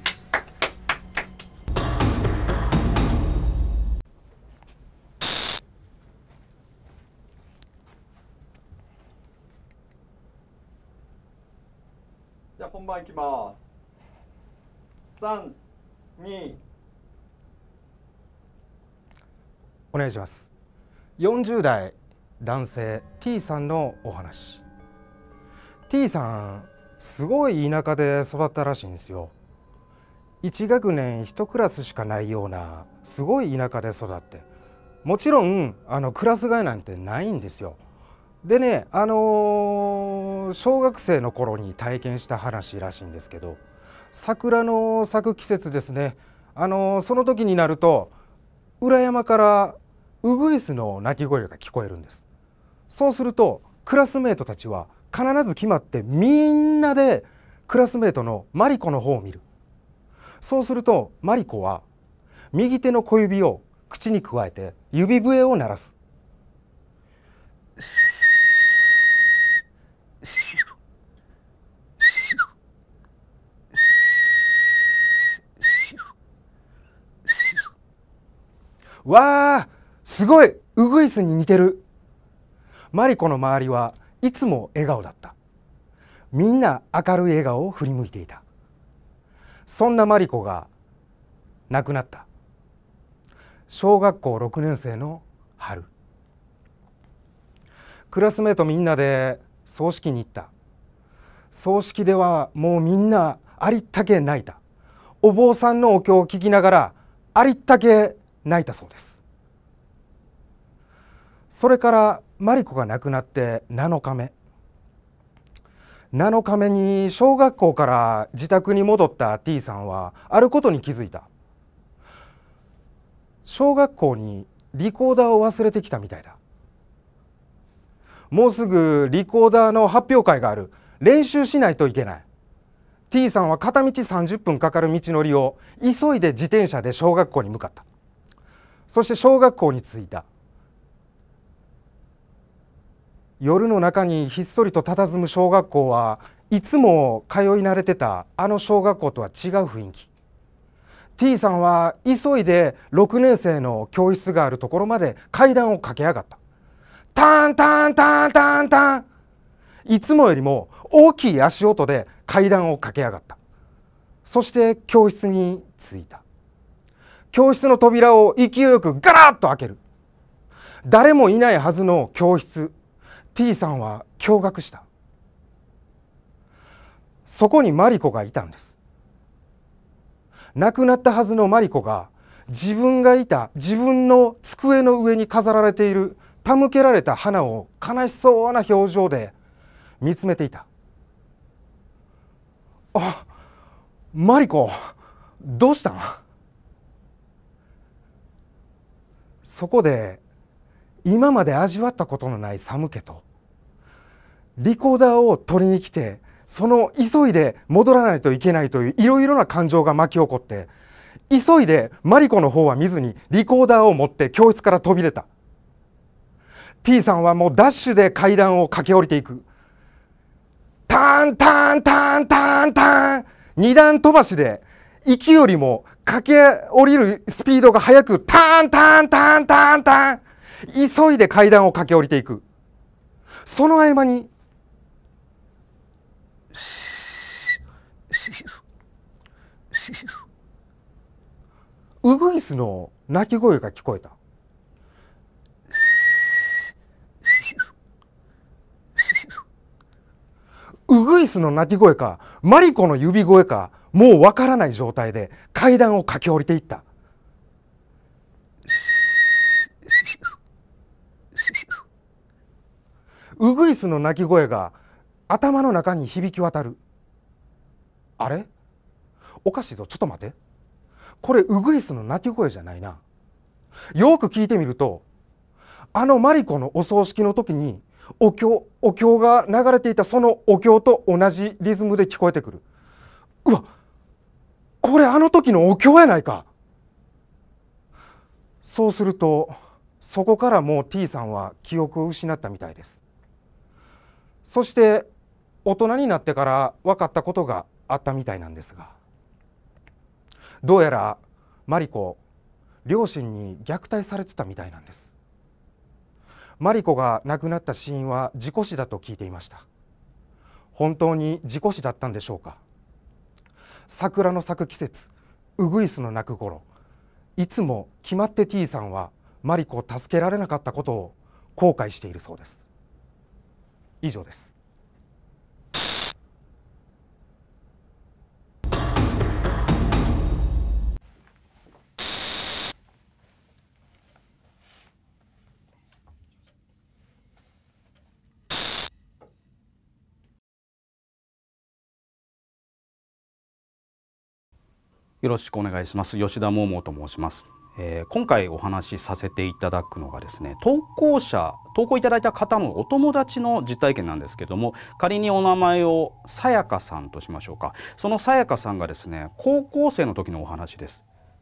じゃあ本番いきます。三、二。お願いします40代男性 T さんのお話 T さんすごい田舎で育ったらしいんですよ1学年1クラスしかないようなすごい田舎で育ってもちろんあのクラス替えなんてないんですよでねあのー、小学生の頃に体験した話らしいんですけど桜の咲く季節ですねあのー、その時になると裏山からウグイスの鳴き声が聞こえるんですそうするとクラスメートたちは必ず決まってみんなでクラスメートのマリコの方を見るそうするとマリコは右手の小指を口に加えて指笛を鳴らすわあすごいウグイスに似てるマリコの周りはいつも笑顔だったみんな明るい笑顔を振り向いていたそんなマリコが亡くなった小学校6年生の春クラスメートみんなで葬式に行った葬式ではもうみんなありったけ泣いたお坊さんのお経を聞きながらありったけ泣いたそうですそれからマリコが亡くなって7日目7日目に小学校から自宅に戻った T さんはあることに気づいた小学校にリコーダーを忘れてきたみたいだもうすぐリコーダーの発表会がある練習しないといけない T さんは片道30分かかる道のりを急いで自転車で小学校に向かったそして小学校に着いた夜の中にひっそりと佇む小学校はいつも通い慣れてたあの小学校とは違う雰囲気 T さんは急いで6年生の教室があるところまで階段を駆け上がったタンタンタンタンタンいつもよりも大きい足音で階段を駆け上がったそして教室に着いた教室の扉を勢いよくガラッと開ける誰もいないはずの教室 T さんは驚愕したそこにマリコがいたんです亡くなったはずのマリコが自分がいた自分の机の上に飾られている手向けられた花を悲しそうな表情で見つめていたあマリコどうしたんそこで今まで味わったことのない寒気とリコーダーを取りに来てその急いで戻らないといけないといういろいろな感情が巻き起こって急いでマリコの方は見ずにリコーダーを持って教室から飛び出た T さんはもうダッシュで階段を駆け下りていくターンターンターンターンターン二段飛ばしで息よりも駆け下りるスピードが速くターンターンターンターンターン急いで階段を駆け下りていくその合間にウグイスの鳴き声が聞こえた。ウグイスの鳴き声か、マリコの指声か、もうわからない状態で階段を駆け下りていった。ウグイスの鳴き声が頭の中に響き渡る。あれおかしいぞちょっと待ってこれウグイスの鳴き声じゃないなよく聞いてみるとあのマリコのお葬式の時にお経お経が流れていたそのお経と同じリズムで聞こえてくるうわこれあの時のお経やないかそうするとそこからもう T さんは記憶を失ったみたいですそして大人になってから分かったことがあったみたいなんですがどうやらマリコ両親に虐待されてたみたいなんですマリコが亡くなった死因は事故死だと聞いていました本当に事故死だったんでしょうか桜の咲く季節ウグイスの鳴く頃いつも決まって T さんはマリコを助けられなかったことを後悔しているそうです以上ですよろしくお願いします吉田桃と申します、えー、今回お話しさせていただくのがですね投稿者投稿いただいた方のお友達の実体験なんですけども仮にお名前をさやかさんとしましょうかそのさやかさんがですね高校生の時のお話です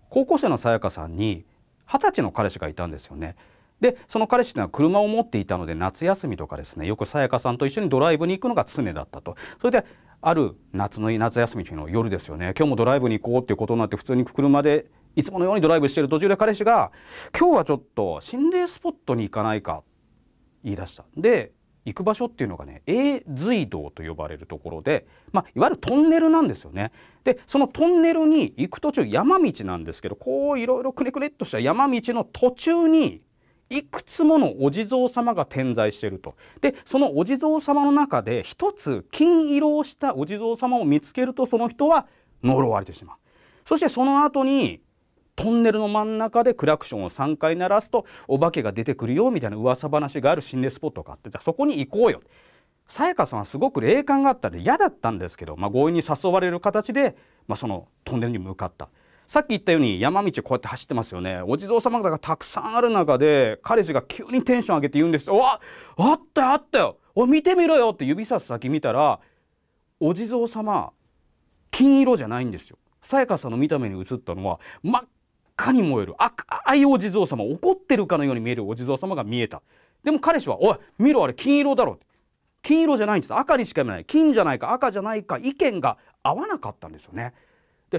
高校生のさやかさんに20歳の彼氏がいたんですよねでその彼氏というのは車を持っていたので夏休みとかですねよくさやかさんと一緒にドライブに行くのが常だったとそれである夏の夏休みというの夜ですよね今日もドライブに行こうっていうことになって普通に車でいつものようにドライブしてる途中で彼氏が「今日はちょっと心霊スポットに行かないか」言い出したで行く場所っていうのがね永随道と呼ばれるところで、まあ、いわゆるトンネルなんですよね。でそのトンネルに行く途中山道なんですけどこういろいろくねくねっとした山道の途中にいくつものお地蔵様が点在しているとでそのお地蔵様の中で一つ金色をしたお地蔵様を見つけるとその人は呪われてしまうそしてその後にトンネルの真ん中でクラクションを3回鳴らすとお化けが出てくるよみたいな噂話がある心霊スポットがあってじゃあそこに行こうよさやかさんはすごく霊感があったんで嫌だったんですけど、まあ、強引に誘われる形で、まあ、そのトンネルに向かった。さっき言ったように山道をこうやって走ってますよねお地蔵様がたくさんある中で彼氏が急にテンション上げて言うんですよ「わあったよあったよお見てみろよ」って指さす先見たらお地蔵様金色じゃないんですよ。さやかさんの見た目に映ったのは真っ赤に燃える赤いお地蔵様怒ってるかのように見えるお地蔵様が見えた。でも彼氏は「おい見ろあれ金色だろ」金色じゃないんです赤にしか見えない金じゃないか赤じゃないか意見が合わなかったんですよね。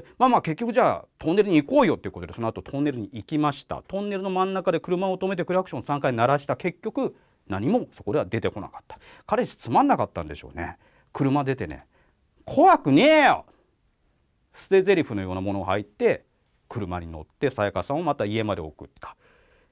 でまあまあ結局じゃあトンネルに行こうよっていうことでその後トンネルに行きましたトンネルの真ん中で車を止めてクラクション3回鳴らした結局何もそこでは出てこなかった彼氏つまんなかったんでしょうね車出てね「怖くねえよ!」捨て台詞のようなものを入って車に乗ってさやかさんをまた家まで送った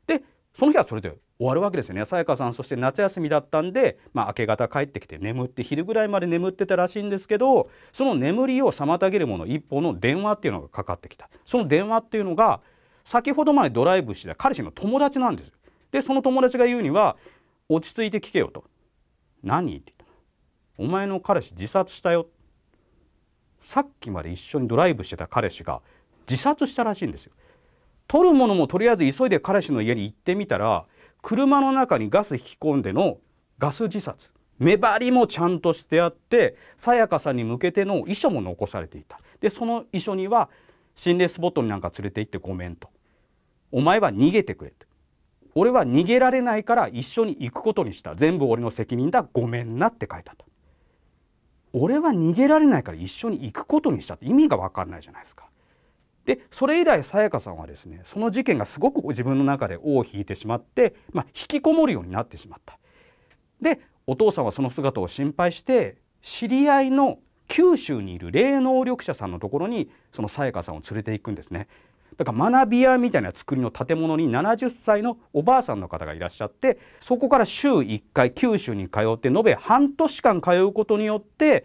でその日はそれで終わるわけですよねさやかさんそして夏休みだったんで、まあ、明け方帰ってきて眠って昼ぐらいまで眠ってたらしいんですけどその眠りを妨げるもの一方の電話っていうのがかかってきたその電話っていうのが先ほどまでドライブしてた彼氏の友達なんですでその友達が言うには「落ち着いて聞けよ」と「何?」って言ったお前の彼氏自殺したよ」さっきまで一緒にドライブしてた彼氏が自殺したらしいんですよ。取るものもとりあえず急いで彼氏の家に行ってみたら車の中にガス引き込んでのガス自殺目張りもちゃんとしてあってさやかさんに向けての遺書も残されていたでその遺書には心霊スポットになんか連れて行ってごめんとお前は逃げてくれと俺は逃げられないから一緒に行くことにした全部俺の責任だごめんなって書いたと俺は逃げられないから一緒に行くことにしたって意味が分かんないじゃないですかでそれ以来さやかさんはですねその事件がすごく自分の中で尾を引いてしまって、まあ、引きこもるようになってしまった。でお父さんはその姿を心配して知り合いの九州にいる霊能力者さんのところにそのさやかさんを連れていくんですね。だから学び屋みたいな作りの建物に70歳のおばあさんの方がいらっしゃってそこから週1回九州に通って延べ半年間通うことによって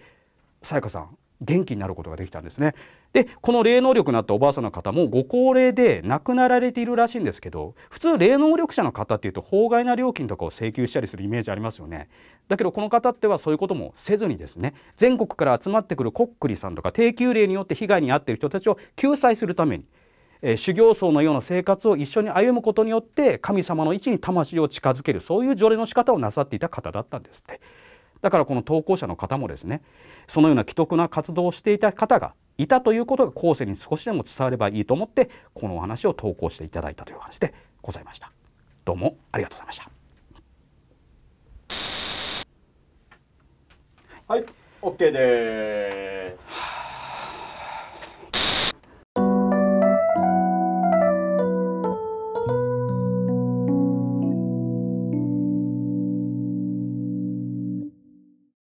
さやかさん元気になることができたんですねでこの霊能力になったおばあさんの方もご高齢で亡くなられているらしいんですけど普通霊能力者の方っていうと法外な料金とかを請求したりするイメージありますよねだけどこの方ってはそういうこともせずにですね全国から集まってくるコックリさんとか低級霊によって被害に遭っている人たちを救済するために、えー、修行僧のような生活を一緒に歩むことによって神様の位置に魂を近づけるそういう除霊の仕方をなさっていた方だったんですって。だからこの投稿者の方もですねそのような既得な活動をしていた方がいたということが後世に少しでも伝わればいいと思ってこのお話を投稿していただいたという話でございましたどうもありがとうございましたはい OK です